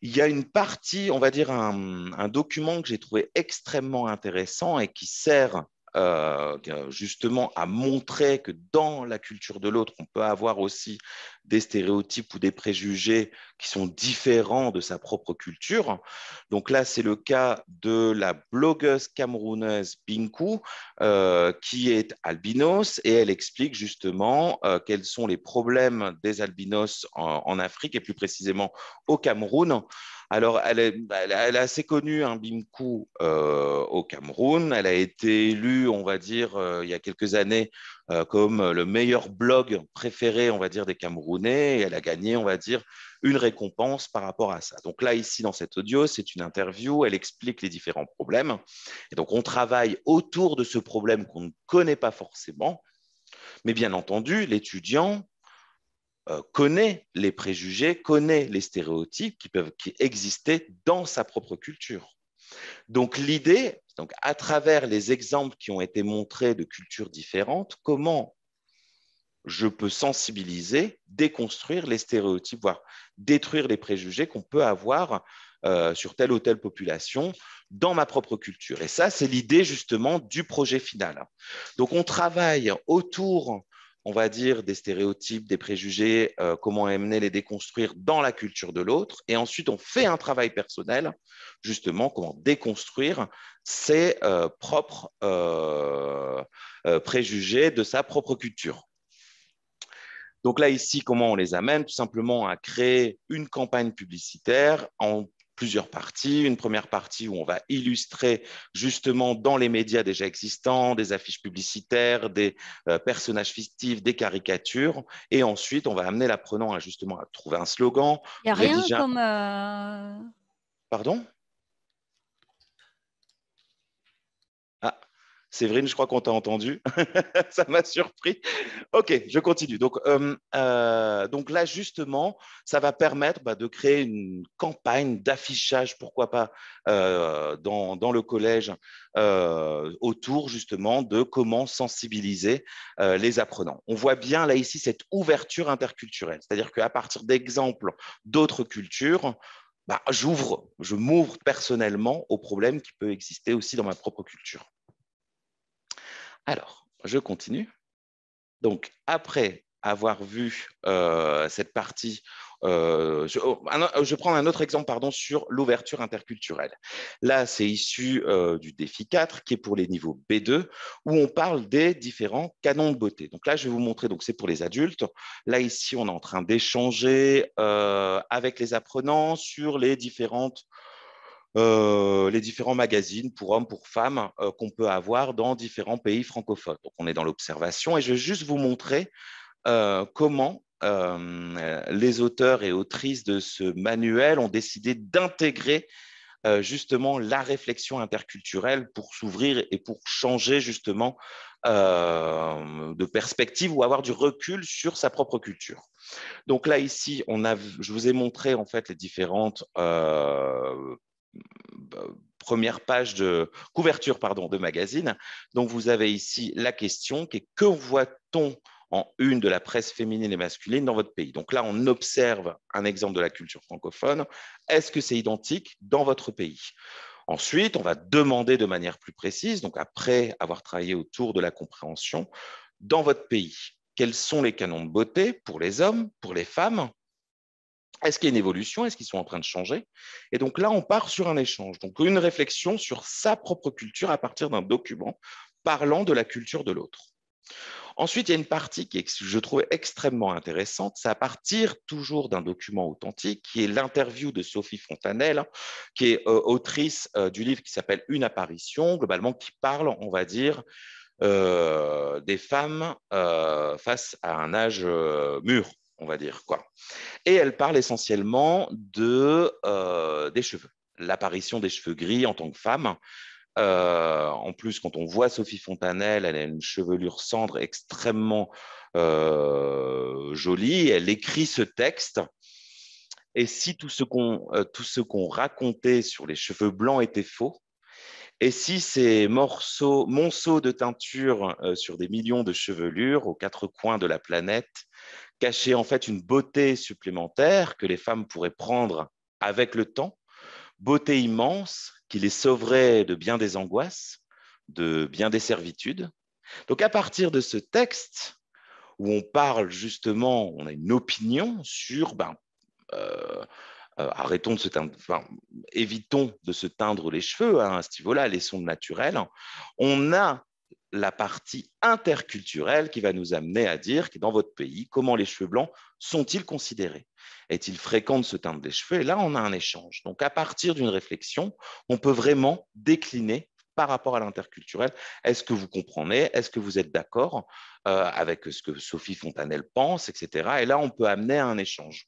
Il y a une partie, on va dire un, document que j'ai trouvé extrêmement intéressant et qui sert euh, euh, justement à montrer que dans la culture de l'autre, on peut avoir aussi des stéréotypes ou des préjugés qui sont différents de sa propre culture. Donc là, c'est le cas de la blogueuse camerounaise Binku, euh, qui est albinos, et elle explique justement quels sont les problèmes des albinos en Afrique, et plus précisément au Cameroun. Alors, elle est, assez connue, un hein, Bimkou, euh, au Cameroun. Elle a été élue, on va dire, euh, il y a quelques années, euh, comme le meilleur blog préféré, on va dire, des Camerounais. elle a gagné, on va dire, une récompense par rapport à ça. Donc là, ici, dans cet audio, c'est une interview, elle explique les différents problèmes. Et donc, on travaille autour de ce problème qu'on ne connaît pas forcément. Mais bien entendu, l'étudiant euh, connaît les préjugés, connaît les stéréotypes qui peuvent qui exister dans sa propre culture. Donc l'idée, donc à travers les exemples qui ont été montrés de cultures différentes, comment je peux sensibiliser, déconstruire les stéréotypes, voire détruire les préjugés qu'on peut avoir euh, sur telle ou telle population dans ma propre culture. Et ça, c'est l'idée justement du projet final. Donc on travaille autour on va dire, des stéréotypes, des préjugés, euh, comment amener les déconstruire dans la culture de l'autre. Et ensuite, on fait un travail personnel, justement, comment déconstruire ses euh, propres euh, préjugés de sa propre culture. Donc là, ici, comment on les amène Tout simplement à créer une campagne publicitaire en plusieurs parties. Une première partie où on va illustrer justement dans les médias déjà existants, des affiches publicitaires, des euh, personnages fictifs, des caricatures. Et ensuite, on va amener l'apprenant à hein, justement à trouver un slogan. Il n'y a rien comme... Euh, Pardon Séverine, je crois qu'on t'a entendu. ça m'a surpris. OK, je continue. Donc, euh, euh, donc là, justement, ça va permettre bah, de créer une campagne d'affichage, pourquoi pas, euh, dans, le collège, autour justement de comment sensibiliser les apprenants. On voit bien là ici cette ouverture interculturelle, c'est-à-dire qu'à partir d'exemples d'autres cultures, bah, j'ouvre, je m'ouvre personnellement aux problèmes qui peuvent exister aussi dans ma propre culture. Alors, je continue. Donc, après avoir vu euh, cette partie, euh, oh, je, prends un autre exemple pardon, sur l'ouverture interculturelle. Là, c'est issu euh, du défi 4, qui est pour les niveaux B2, où on parle des différents canons de beauté. Donc là, je vais vous montrer, donc c'est pour les adultes. Là, ici, on est en train d'échanger avec les apprenants sur les différentes euh, les différents magazines pour hommes, pour femmes euh, qu'on peut avoir dans différents pays francophones. Donc on est dans l'observation et je vais juste vous montrer euh, comment les auteurs et autrices de ce manuel ont décidé d'intégrer justement la réflexion interculturelle pour s'ouvrir et pour changer justement de perspective ou avoir du recul sur sa propre culture. Donc là ici, on a, je vous ai montré en fait les différentes bah, première page de couverture pardon, de magazine. Donc vous avez ici la question qui est que voit-on en une de la presse féminine et masculine dans votre pays. Donc là, on observe un exemple de la culture francophone. Est-ce que c'est identique dans votre pays Ensuite, on va demander de manière plus précise, donc après avoir travaillé autour de la compréhension, dans votre pays, quels sont les canons de beauté pour les hommes, pour les femmes est-ce qu'il y a une évolution Est-ce qu'ils sont en train de changer Et donc là, on part sur un échange, donc une réflexion sur sa propre culture à partir d'un document parlant de la culture de l'autre. Ensuite, il y a une partie qui je trouve extrêmement intéressante. C'est à partir toujours d'un document authentique, qui est l'interview de Sophie Fontanelle, qui est euh, autrice euh, du livre qui s'appelle Une apparition, globalement, qui parle, on va dire, euh, des femmes face à un âge mûr, on va dire quoi. Et elle parle essentiellement de, euh, des cheveux, l'apparition des cheveux gris en tant que femme. Euh, en plus, quand on voit Sophie Fontanelle, elle a une chevelure cendre extrêmement euh, jolie. Elle écrit ce texte. Et si tout ce qu'on racontait sur les cheveux blancs était faux, et si ces morceaux, monceaux de teinture sur des millions de chevelures aux quatre coins de la planète cacher en fait une beauté supplémentaire que les femmes pourraient prendre avec le temps, beauté immense qui les sauverait de bien des angoisses, de bien des servitudes. Donc à partir de ce texte, où on parle justement, on a une opinion sur, ben, euh, euh, arrêtons de se teindre, enfin, évitons de se teindre les cheveux hein, à ce niveau-là, laissons le naturel, on a la partie interculturelle qui va nous amener à dire que dans votre pays, comment les cheveux blancs sont-ils considérés Est-il fréquent de se teindre les cheveux Et là, on a un échange. Donc, à partir d'une réflexion, on peut vraiment décliner par rapport à l'interculturel. Est-ce que vous comprenez Est-ce que vous êtes d'accord euh, avec ce que Sophie Fontanel pense, etc. Et là, on peut amener à un échange.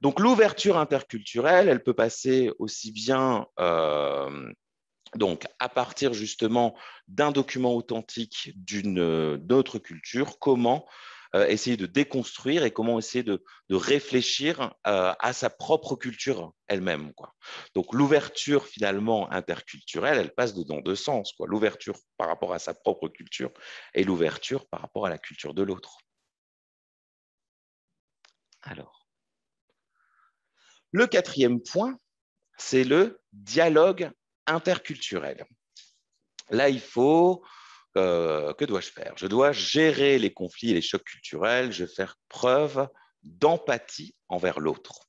Donc l'ouverture interculturelle, elle peut passer aussi bien euh, donc, à partir justement d'un document authentique d'une euh, autre culture, comment euh, essayer de déconstruire et comment essayer de, réfléchir euh, à sa propre culture elle-même. Donc l'ouverture finalement interculturelle, elle passe dans deux sens. L'ouverture par rapport à sa propre culture et l'ouverture par rapport à la culture de l'autre. Alors, le quatrième point, c'est le dialogue interculturel. Là, il faut euh, que dois-je faire Je dois gérer les conflits et les chocs culturels, je vais faire preuve d'empathie envers l'autre.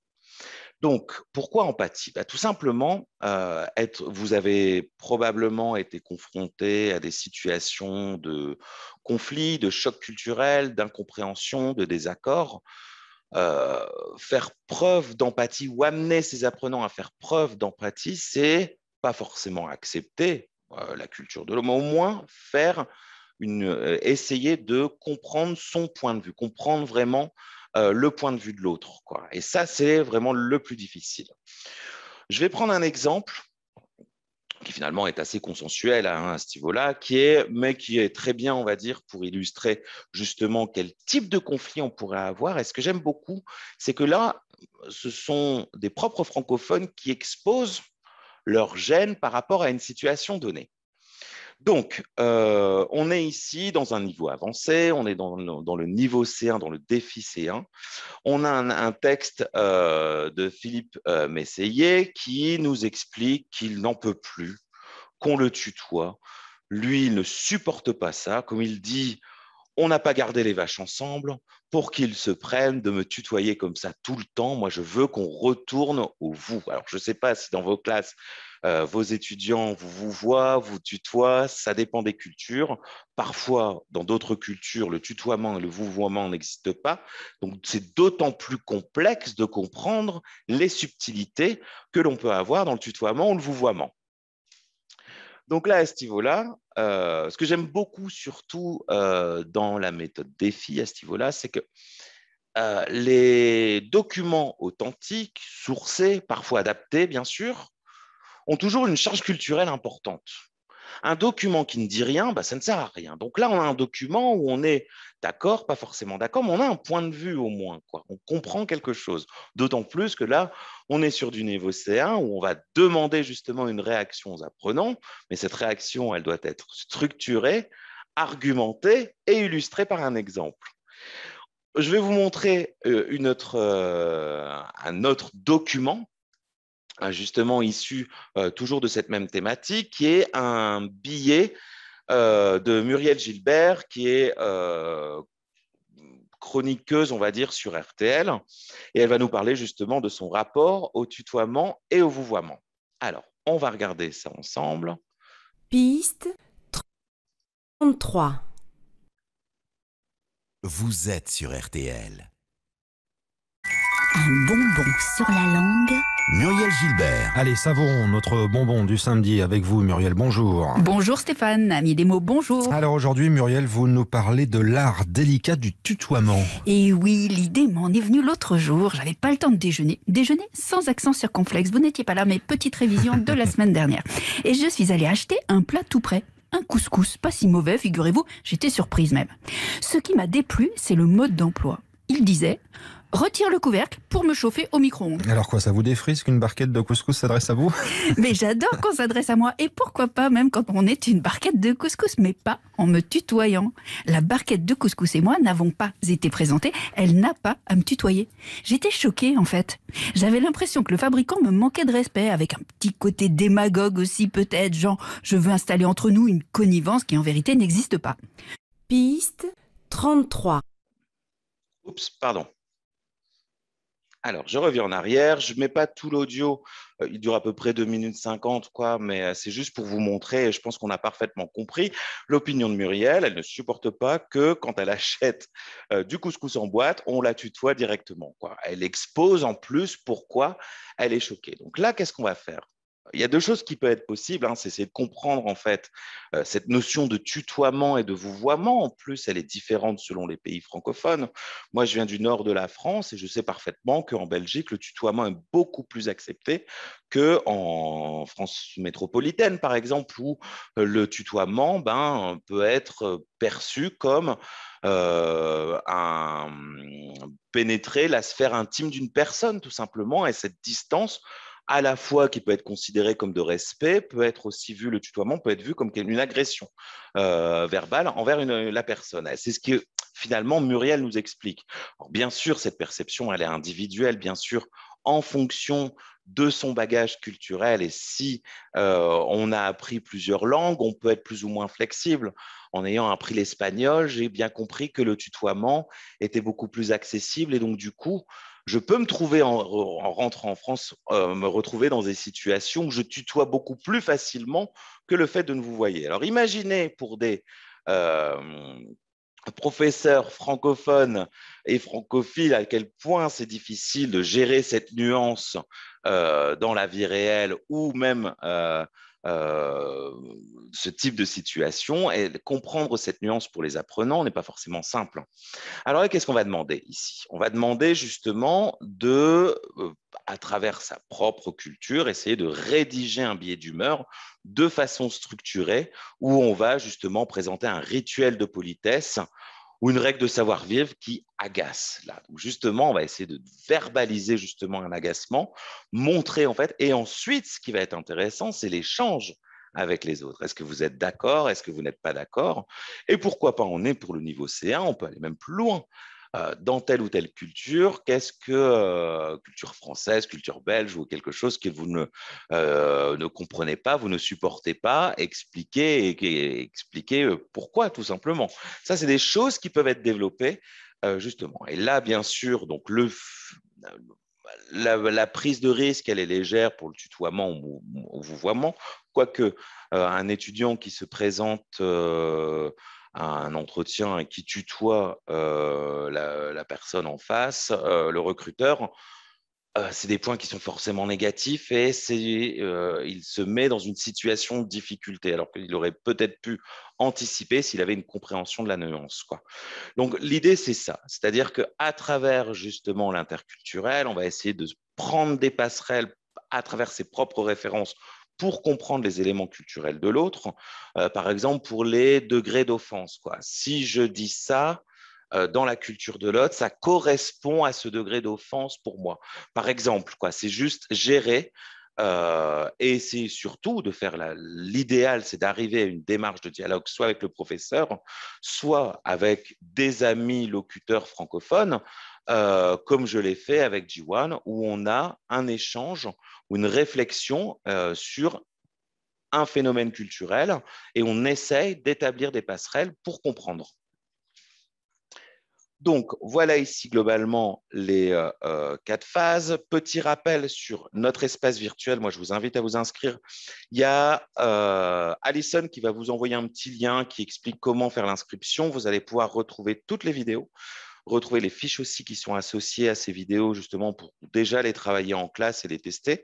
Donc, pourquoi empathie bah, Tout simplement, euh, être, vous avez probablement été confronté à des situations de conflits, de chocs culturels, d'incompréhension, de désaccords. Euh, faire preuve d'empathie ou amener ses apprenants à faire preuve d'empathie, c'est pas forcément accepter euh, la culture de l'homme, mais au moins faire une, euh, essayer de comprendre son point de vue, comprendre vraiment euh, le point de vue de l'autre. Et ça, c'est vraiment le plus difficile. Je vais prendre un exemple qui finalement est assez consensuel à hein, ce niveau-là, est, mais qui est très bien, on va dire, pour illustrer justement quel type de conflit on pourrait avoir. Et ce que j'aime beaucoup, c'est que là, ce sont des propres francophones qui exposent leur gène par rapport à une situation donnée. Donc, euh, on est ici dans un niveau avancé, on est dans, le niveau C1, dans le défi C1. On a un, texte euh, de Philippe euh, Messier qui nous explique qu'il n'en peut plus, qu'on le tutoie. Lui, il ne supporte pas ça. Comme il dit, on n'a pas gardé les vaches ensemble pour qu'ils se prennent de me tutoyer comme ça tout le temps. Moi, je veux qu'on retourne au vous. Alors, je ne sais pas si dans vos classes, euh, vos étudiants vous vous voient, vous tutoient, ça dépend des cultures. Parfois, dans d'autres cultures, le tutoiement et le vouvoiement n'existent pas. Donc, c'est d'autant plus complexe de comprendre les subtilités que l'on peut avoir dans le tutoiement ou le vouvoiement. Donc là, à ce niveau-là, euh, ce que j'aime beaucoup surtout euh, dans la méthode défi à ce niveau-là, c'est que euh, les documents authentiques, sourcés, parfois adaptés bien sûr, ont toujours une charge culturelle importante. Un document qui ne dit rien, bah, ça ne sert à rien. Donc là, on a un document où on est d'accord, pas forcément d'accord, mais on a un point de vue au moins. On comprend quelque chose. D'autant plus que là, on est sur du niveau C1 où on va demander justement une réaction aux apprenants, mais cette réaction, elle doit être structurée, argumentée et illustrée par un exemple. Je vais vous montrer euh, euh, un autre document justement issu euh, toujours de cette même thématique, qui est un billet euh, de Muriel Gilbert, qui est euh, chroniqueuse, on va dire, sur RTL, et elle va nous parler justement de son rapport au tutoiement et au vouvoiement. Alors, on va regarder ça ensemble. Piste 33. Vous êtes sur RTL. Un bonbon sur la langue Muriel Gilbert. Allez, savons notre bonbon du samedi avec vous, Muriel. Bonjour. Bonjour Stéphane, ami des mots, bonjour. Alors aujourd'hui, Muriel, vous nous parlez de l'art délicat du tutoiement. Et oui, l'idée m'en est venue l'autre jour. J'avais pas le temps de déjeuner. Déjeuner sans accent circonflexe. Vous n'étiez pas là, mes petites révisions de la semaine dernière. Et je suis allée acheter un plat tout prêt un couscous, pas si mauvais, figurez-vous, j'étais surprise même. Ce qui m'a déplu, c'est le mode d'emploi. Il disait retire le couvercle pour me chauffer au micro-ondes. Alors quoi, ça vous défrise qu'une barquette de couscous s'adresse à vous Mais j'adore qu'on s'adresse à moi et pourquoi pas même quand on est une barquette de couscous, mais pas en me tutoyant. La barquette de couscous et moi n'avons pas été présentées. elle n'a pas à me tutoyer. J'étais choquée en fait. J'avais l'impression que le fabricant me manquait de respect avec un petit côté démagogue aussi peut-être, genre je veux installer entre nous une connivence qui en vérité n'existe pas. Piste 33. Oups, pardon. Alors, je reviens en arrière, je ne mets pas tout l'audio, euh, il dure à peu près 2 minutes 50, quoi, mais euh, c'est juste pour vous montrer, et je pense qu'on a parfaitement compris, l'opinion de Muriel, elle ne supporte pas que quand elle achète euh, du couscous en boîte, on la tutoie directement. Elle expose en plus pourquoi elle est choquée. Donc là, qu'est-ce qu'on va faire il y a deux choses qui peuvent être possibles, hein, c'est de comprendre en fait euh, cette notion de tutoiement et de vouvoiement. En plus, elle est différente selon les pays francophones. Moi, je viens du nord de la France et je sais parfaitement qu'en Belgique, le tutoiement est beaucoup plus accepté qu'en France métropolitaine, par exemple, où euh, le tutoiement ben, peut être perçu comme euh, pénétrer la sphère intime d'une personne, tout simplement, et cette distance à la fois qui peut être considéré comme de respect, peut être aussi vu, le tutoiement peut être vu comme une agression euh, verbale envers la personne. C'est ce que finalement Muriel nous explique. bien sûr, cette perception, elle est individuelle, bien sûr, en fonction de son bagage culturel. Et si euh, on a appris plusieurs langues, on peut être plus ou moins flexible. En ayant appris l'espagnol, j'ai bien compris que le tutoiement était beaucoup plus accessible et donc du coup, je peux me trouver en, rentrant en France, euh, me retrouver dans des situations où je tutoie beaucoup plus facilement que le fait de ne vous voir. Alors imaginez pour des euh, professeurs francophones et francophiles à quel point c'est difficile de gérer cette nuance euh, dans la vie réelle ou même euh, ce type de situation et comprendre cette nuance pour les apprenants n'est pas forcément simple. Alors, qu'est-ce qu'on va demander ici On va demander justement de, euh, à travers sa propre culture, essayer de rédiger un billet d'humeur de façon structurée où on va justement présenter un rituel de politesse ou une règle de savoir-vivre qui agace. Là. justement, on va essayer de verbaliser justement un agacement, montrer en fait, et ensuite, ce qui va être intéressant, c'est l'échange avec les autres. Est-ce que vous êtes d'accord Est-ce que vous n'êtes pas d'accord Et pourquoi pas, on est pour le niveau C1, on peut aller même plus loin euh, dans telle ou telle culture, qu'est-ce que euh, culture française, culture belge ou quelque chose que vous ne, euh, comprenez pas, vous ne supportez pas, expliquez, pourquoi tout simplement. Ça, c'est des choses qui peuvent être développées justement. Et là, bien sûr, donc le la, prise de risque, elle est légère pour le tutoiement ou, ou vouvoiement, quoique un étudiant qui se présente un entretien qui tutoie euh, la, personne en face, euh, le recruteur, euh, c'est des points qui sont forcément négatifs et il se met dans une situation de difficulté alors qu'il aurait peut-être pu anticiper s'il avait une compréhension de la nuance. Quoi. Donc l'idée, c'est ça, c'est-à-dire qu'à travers justement l'interculturel, on va essayer de prendre des passerelles à travers ses propres références pour comprendre les éléments culturels de l'autre, euh, par exemple pour les degrés d'offense. Si je dis ça euh, dans la culture de l'autre, ça correspond à ce degré d'offense pour moi. Par exemple, c'est juste gérer. Euh, et c'est surtout de faire l'idéal, c'est d'arriver à une démarche de dialogue, soit avec le professeur, soit avec des amis locuteurs francophones, euh, comme je l'ai fait avec G1, où on a un échange ou une réflexion euh, sur un phénomène culturel et on essaye d'établir des passerelles pour comprendre. Donc, voilà ici globalement les euh, quatre phases. Petit rappel sur notre espace virtuel. Moi, je vous invite à vous inscrire. Il y a Alison qui va vous envoyer un petit lien qui explique comment faire l'inscription. Vous allez pouvoir retrouver toutes les vidéos retrouver les fiches aussi qui sont associées à ces vidéos, justement, pour déjà les travailler en classe et les tester.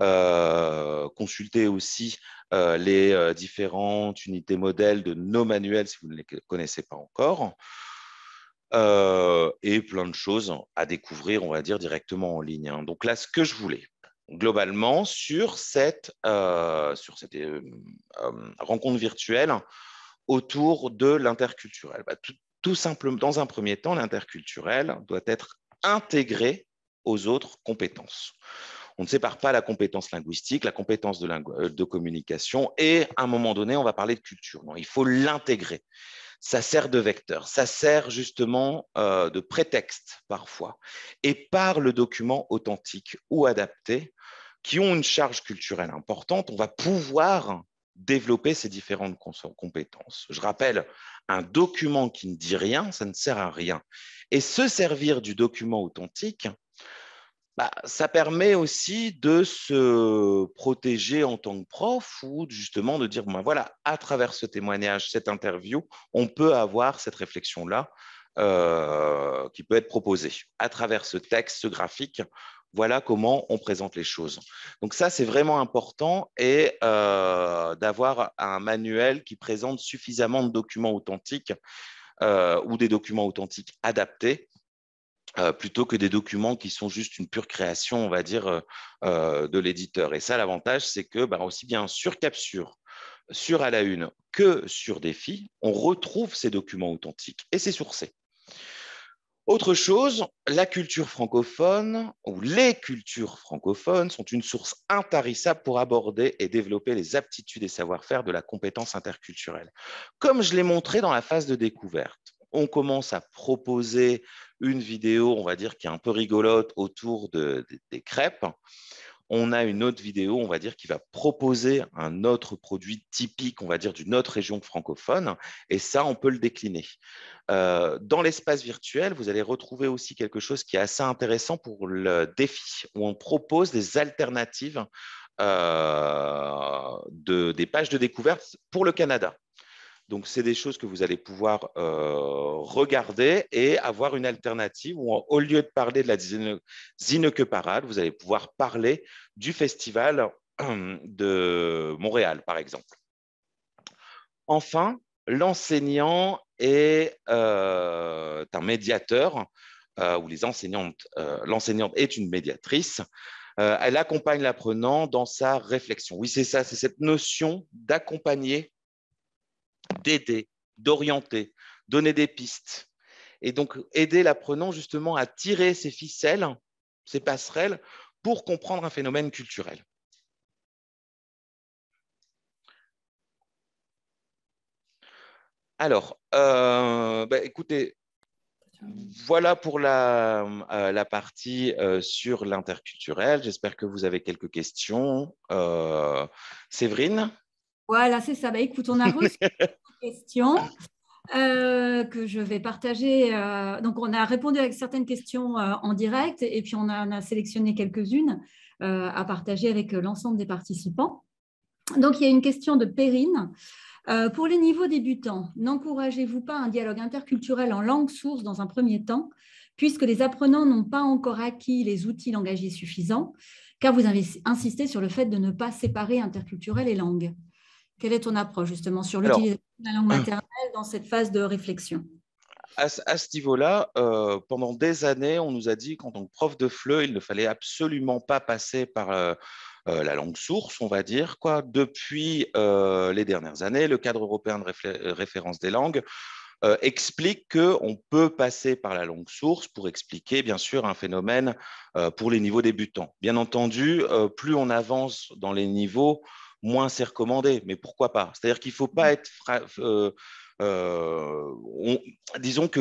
Euh, consulter aussi euh, les euh, différentes unités modèles de nos manuels si vous ne les connaissez pas encore. Euh, et plein de choses à découvrir, on va dire, directement en ligne. Hein. Donc là, ce que je voulais, globalement, sur cette, sur cette rencontre virtuelle, autour de l'interculturel. Bah, tout simplement, dans un premier temps, l'interculturel doit être intégré aux autres compétences. On ne sépare pas la compétence linguistique, la compétence de, euh, de communication, et à un moment donné, on va parler de culture. Non, il faut l'intégrer. Ça sert de vecteur, ça sert justement euh, de prétexte parfois. Et par le document authentique ou adapté, qui ont une charge culturelle importante, on va pouvoir développer ces différentes compétences. Je rappelle, un document qui ne dit rien, ça ne sert à rien. Et se servir du document authentique, bah, ça permet aussi de se protéger en tant que prof ou justement de dire, moi ben voilà, à travers ce témoignage, cette interview, on peut avoir cette réflexion-là euh, qui peut être proposée à travers ce texte ce graphique voilà comment on présente les choses. Donc ça, c'est vraiment important et euh, d'avoir un manuel qui présente suffisamment de documents authentiques euh, ou des documents authentiques adaptés euh, plutôt que des documents qui sont juste une pure création, on va dire, de l'éditeur. Et ça, l'avantage, c'est que bah, aussi bien sur Capsure sur à la une que sur défi, on retrouve ces documents authentiques et c'est sources. Autre chose, la culture francophone ou les cultures francophones sont une source intarissable pour aborder et développer les aptitudes et savoir-faire de la compétence interculturelle. Comme je l'ai montré dans la phase de découverte, on commence à proposer une vidéo, on va dire, qui est un peu rigolote autour des crêpes on a une autre vidéo, on va dire, qui va proposer un autre produit typique, on va dire, d'une autre région francophone, et ça, on peut le décliner. Euh, dans l'espace virtuel, vous allez retrouver aussi quelque chose qui est assez intéressant pour le défi, où on propose des alternatives euh, des pages de découverte pour le Canada. Donc, c'est des choses que vous allez pouvoir euh, regarder et avoir une alternative où, au lieu de parler de la que Parade, vous allez pouvoir parler du festival de Montréal, par exemple. Enfin, l'enseignant est euh, un médiateur, euh, ou les enseignantes, l'enseignante est une médiatrice. elle accompagne l'apprenant dans sa réflexion. Oui, c'est ça, c'est cette notion d'accompagner d'aider, d'orienter, donner des pistes. Et donc, aider l'apprenant justement à tirer ses ficelles, ses passerelles, pour comprendre un phénomène culturel. Alors, euh, bah, écoutez, voilà pour la, euh, partie euh, sur l'interculturel. J'espère que vous avez quelques questions. Séverine voilà, c'est ça. Bah, écoute, on a reçu une question euh, que je vais partager. Euh, donc, on a répondu à certaines questions euh, en direct et puis on a, a sélectionné quelques-unes à partager avec l'ensemble des participants. Donc, il y a une question de Perrine. pour les niveaux débutants, n'encouragez-vous pas un dialogue interculturel en langue source dans un premier temps, puisque les apprenants n'ont pas encore acquis les outils langagiers suffisants, car vous avez insisté sur le fait de ne pas séparer interculturel et langue quelle est ton approche justement sur l'utilisation de la langue maternelle dans cette phase de réflexion à, ce niveau-là, euh, pendant des années, on nous a dit qu'en tant que prof de FLE, il ne fallait absolument pas passer par euh, euh, la langue source, on va dire. Quoi. Depuis les dernières années, le cadre européen de référence des langues explique qu'on peut passer par la langue source pour expliquer, bien sûr, un phénomène pour les niveaux débutants. Bien entendu, plus on avance dans les niveaux, moins c'est recommandé, mais pourquoi pas C'est-à-dire qu'il ne faut pas mmh. être... Euh, euh, disons que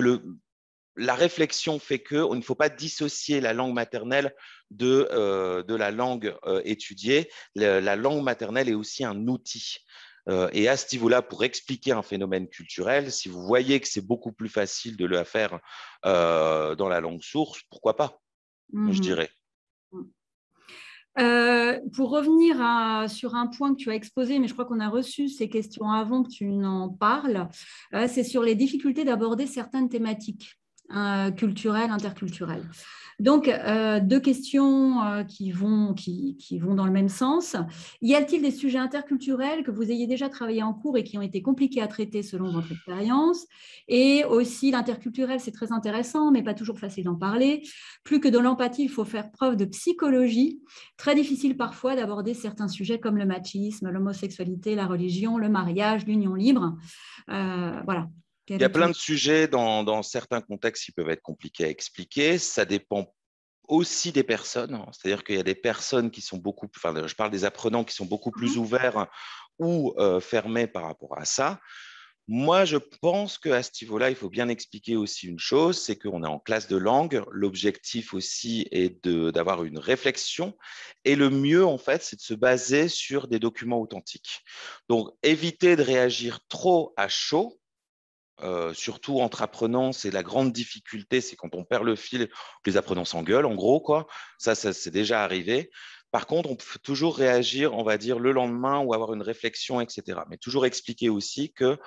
la réflexion fait qu'il ne faut pas dissocier la langue maternelle de, euh, de la langue étudiée. la langue maternelle est aussi un outil. et à ce niveau-là, pour expliquer un phénomène culturel, si vous voyez que c'est beaucoup plus facile de le faire dans la langue source, pourquoi pas, je mmh. dirais. Euh, pour revenir sur un point que tu as exposé, mais je crois qu'on a reçu ces questions avant que tu n'en parles, euh, c'est sur les difficultés d'aborder certaines thématiques euh, culturelles, interculturelles. Donc, euh, deux questions euh, qui, vont, qui, vont dans le même sens. Y a-t-il des sujets interculturels que vous ayez déjà travaillé en cours et qui ont été compliqués à traiter selon votre expérience Et aussi, l'interculturel, c'est très intéressant, mais pas toujours facile d'en parler. Plus que de l'empathie, il faut faire preuve de psychologie. Très difficile parfois d'aborder certains sujets comme le machisme, l'homosexualité, la religion, le mariage, l'union libre. Euh, voilà. Il y a plein de sujets dans, certains contextes qui peuvent être compliqués à expliquer. Ça dépend aussi des personnes, hein. c'est-à-dire qu'il y a des personnes qui sont beaucoup, enfin, je parle des apprenants qui sont beaucoup plus mmh ouverts ou euh, fermés par rapport à ça. Moi, je pense qu'à ce niveau-là, il faut bien expliquer aussi une chose, c'est qu'on est en classe de langue. L'objectif aussi est d'avoir une réflexion. Et le mieux, en fait, c'est de se baser sur des documents authentiques. Donc, éviter de réagir trop à chaud euh, surtout entre apprenants, c'est la grande difficulté, c'est quand on perd le fil, les apprenants s'engueulent, en gros, quoi. Ça, ça c'est déjà arrivé. Par contre, on peut toujours réagir, on va dire, le lendemain ou avoir une réflexion, etc. Mais toujours expliquer aussi que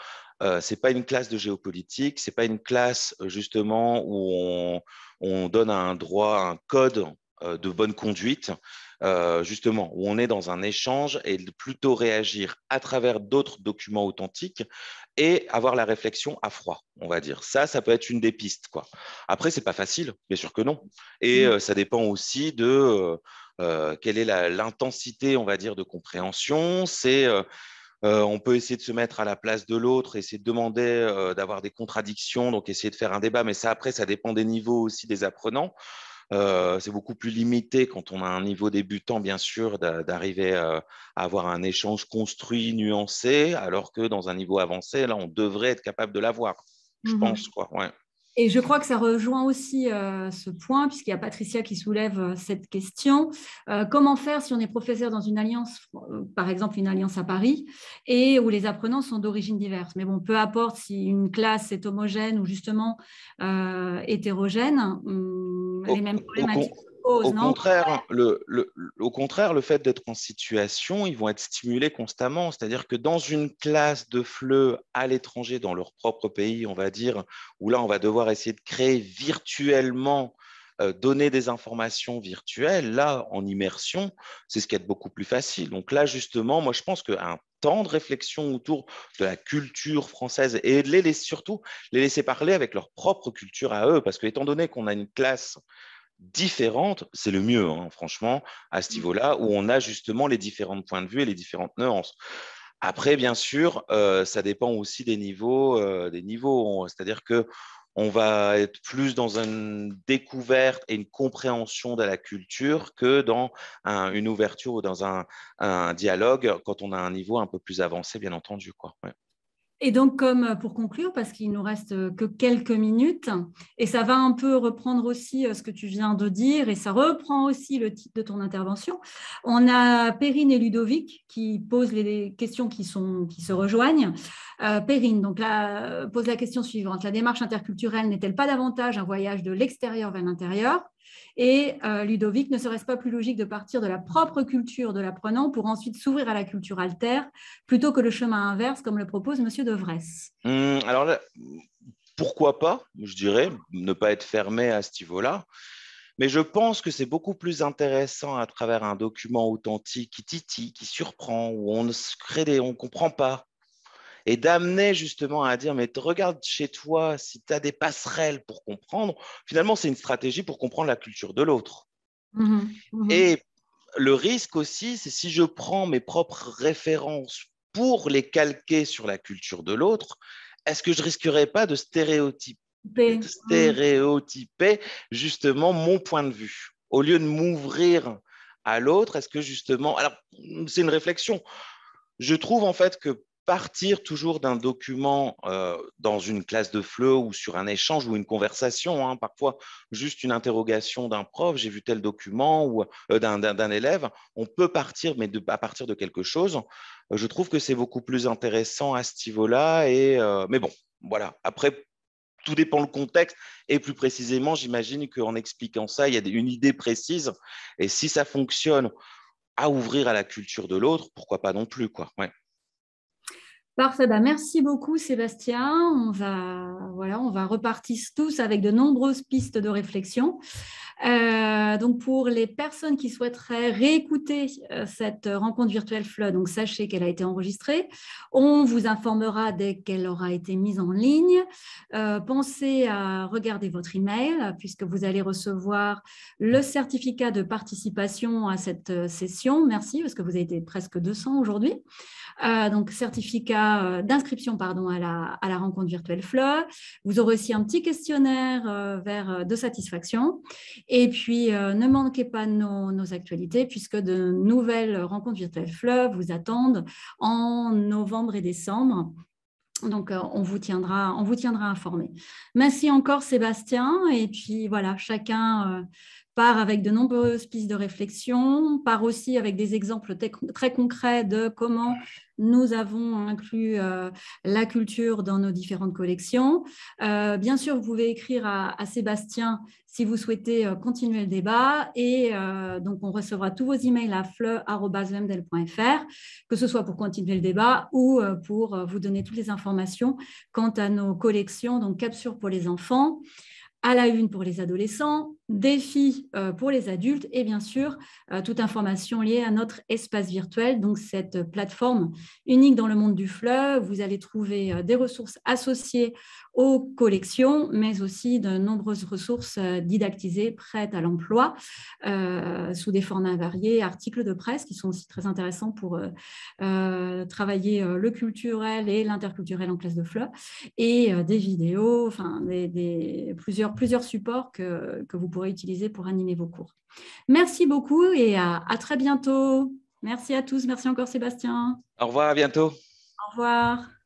euh, ce n'est pas une classe de géopolitique, ce n'est pas une classe euh, justement où on donne un droit, un code de bonne conduite. Euh, justement, où on est dans un échange et plutôt réagir à travers d'autres documents authentiques et avoir la réflexion à froid, on va dire. Ça, ça peut être une des pistes. Quoi. Après, ce n'est pas facile, bien sûr que non. Et mm. euh, ça dépend aussi de euh, quelle est l'intensité, on va dire, de compréhension. on peut essayer de se mettre à la place de l'autre, essayer de demander d'avoir des contradictions, donc essayer de faire un débat. Mais ça, après, ça dépend des niveaux aussi des apprenants. Euh, c'est beaucoup plus limité quand on a un niveau débutant, bien sûr, d'arriver euh, à avoir un échange construit, nuancé, alors que dans un niveau avancé, là, on devrait être capable de l'avoir, je mmh pense. Et je crois que ça rejoint aussi euh, ce point, puisqu'il y a Patricia qui soulève cette question. comment faire si on est professeur dans une alliance, par exemple une alliance à Paris, et où les apprenants sont d'origines diverses Mais bon, peu importe si une classe est homogène ou justement hétérogène, hum, les Au, contraire, le, au contraire, le fait d'être en situation, ils vont être stimulés constamment. C'est-à-dire que dans une classe de fleu à l'étranger, dans leur propre pays, on va dire, où là, on va devoir essayer de créer virtuellement euh, donner des informations virtuelles, là, en immersion, c'est ce qui est beaucoup plus facile. Donc là, justement, moi, je pense un de réflexion autour de la culture française et de les surtout les laisser parler avec leur propre culture à eux, parce que étant donné qu'on a une classe différente, c'est le mieux, hein, franchement, à ce mmh. niveau-là, où on a justement les différents points de vue et les différentes nuances. Après, bien sûr, euh, ça dépend aussi des niveaux, euh, des niveaux. C'est-à-dire que on va être plus dans une découverte et une compréhension de la culture que dans une ouverture ou dans un, dialogue quand on a un niveau un peu plus avancé, bien entendu. Quoi. Et donc, comme euh, pour conclure, parce qu'il nous reste euh, que quelques minutes, et ça va un peu reprendre aussi euh, ce que tu viens de dire, et ça reprend aussi le titre de ton intervention, on a Perrine et Ludovic qui posent les questions qui, sont, qui se rejoignent. Perrine donc pose la question suivante. La démarche interculturelle n'est-elle pas davantage un voyage de l'extérieur vers l'intérieur et euh, Ludovic, ne serait-ce pas plus logique de partir de la propre culture de l'apprenant pour ensuite s'ouvrir à la culture alter, plutôt que le chemin inverse, comme le propose M. De Vresse hum, Alors pourquoi pas, je dirais, ne pas être fermé à ce niveau-là. Mais je pense que c'est beaucoup plus intéressant à travers un document authentique qui titille, qui surprend, où on ne se crée on comprend pas, et d'amener justement à dire, mais regarde chez toi si tu as des passerelles pour comprendre. Finalement, c'est une stratégie pour comprendre la culture de l'autre. Mm-hmm. Mm-hmm. Et le risque aussi, c'est si je prends mes propres références pour les calquer sur la culture de l'autre, est-ce que je risquerais pas de stéréotyper, de mm-hmm. stéréotyper justement mon point de vue au lieu de m'ouvrir à l'autre Est-ce que justement, alors c'est une réflexion. Je trouve en fait que partir toujours d'un document dans une classe de FLE ou sur un échange ou une conversation, hein, parfois juste une interrogation d'un prof, j'ai vu tel document ou d'un élève, on peut partir, mais à partir de quelque chose. je trouve que c'est beaucoup plus intéressant à ce niveau-là. mais bon, voilà. Après, tout dépend le contexte. Et plus précisément, j'imagine qu'en expliquant ça, il y a une idée précise. Et si ça fonctionne à ouvrir à la culture de l'autre, pourquoi pas non plus, quoi. Parfait, bah, merci beaucoup Sébastien. On va, voilà, on va repartir tous avec de nombreuses pistes de réflexion. Euh, donc pour les personnes qui souhaiteraient réécouter euh, cette rencontre virtuelle FLE, donc sachez qu'elle a été enregistrée. On vous informera dès qu'elle aura été mise en ligne. Euh, pensez à regarder votre email puisque vous allez recevoir le certificat de participation à cette session. Merci parce que vous avez été presque 200 aujourd'hui. Euh, donc certificat euh, d'inscription pardon à la, à la rencontre virtuelle FLE. Vous aurez aussi un petit questionnaire euh, vers de satisfaction. Et puis ne manquez pas nos, nos, actualités puisque de nouvelles rencontres virtuelles FLE vous attendent en novembre et décembre. Donc, on vous tiendra, on vous tiendra informé. Merci encore, Sébastien. Et puis voilà, chacun, part avec de nombreuses pistes de réflexion, part aussi avec des exemples très concrets de comment nous avons inclus euh, la culture dans nos différentes collections. Euh, bien sûr, vous pouvez écrire à, Sébastien si vous souhaitez euh, continuer le débat. Et donc, on recevra tous vos emails à fleu.lemdel.fr, que ce soit pour continuer le débat ou pour vous donner toutes les informations quant à nos collections, donc capture pour les enfants, à la une pour les adolescents, défi euh, pour les adultes et bien sûr euh, toute information liée à notre espace virtuel, donc cette plateforme unique dans le monde du fleuve. Vous allez trouver euh, des ressources associées aux collections, mais aussi de nombreuses ressources didactisées prêtes à l'emploi sous des formats variés, articles de presse qui sont aussi très intéressants pour travailler le culturel et l'interculturel en classe de fleuve, et des vidéos, enfin des, plusieurs, plusieurs supports que, que vous pourrez utiliser pour animer vos cours. Merci beaucoup et à, à très bientôt. Merci à tous. Merci encore Sébastien. Au revoir, à bientôt. Au revoir.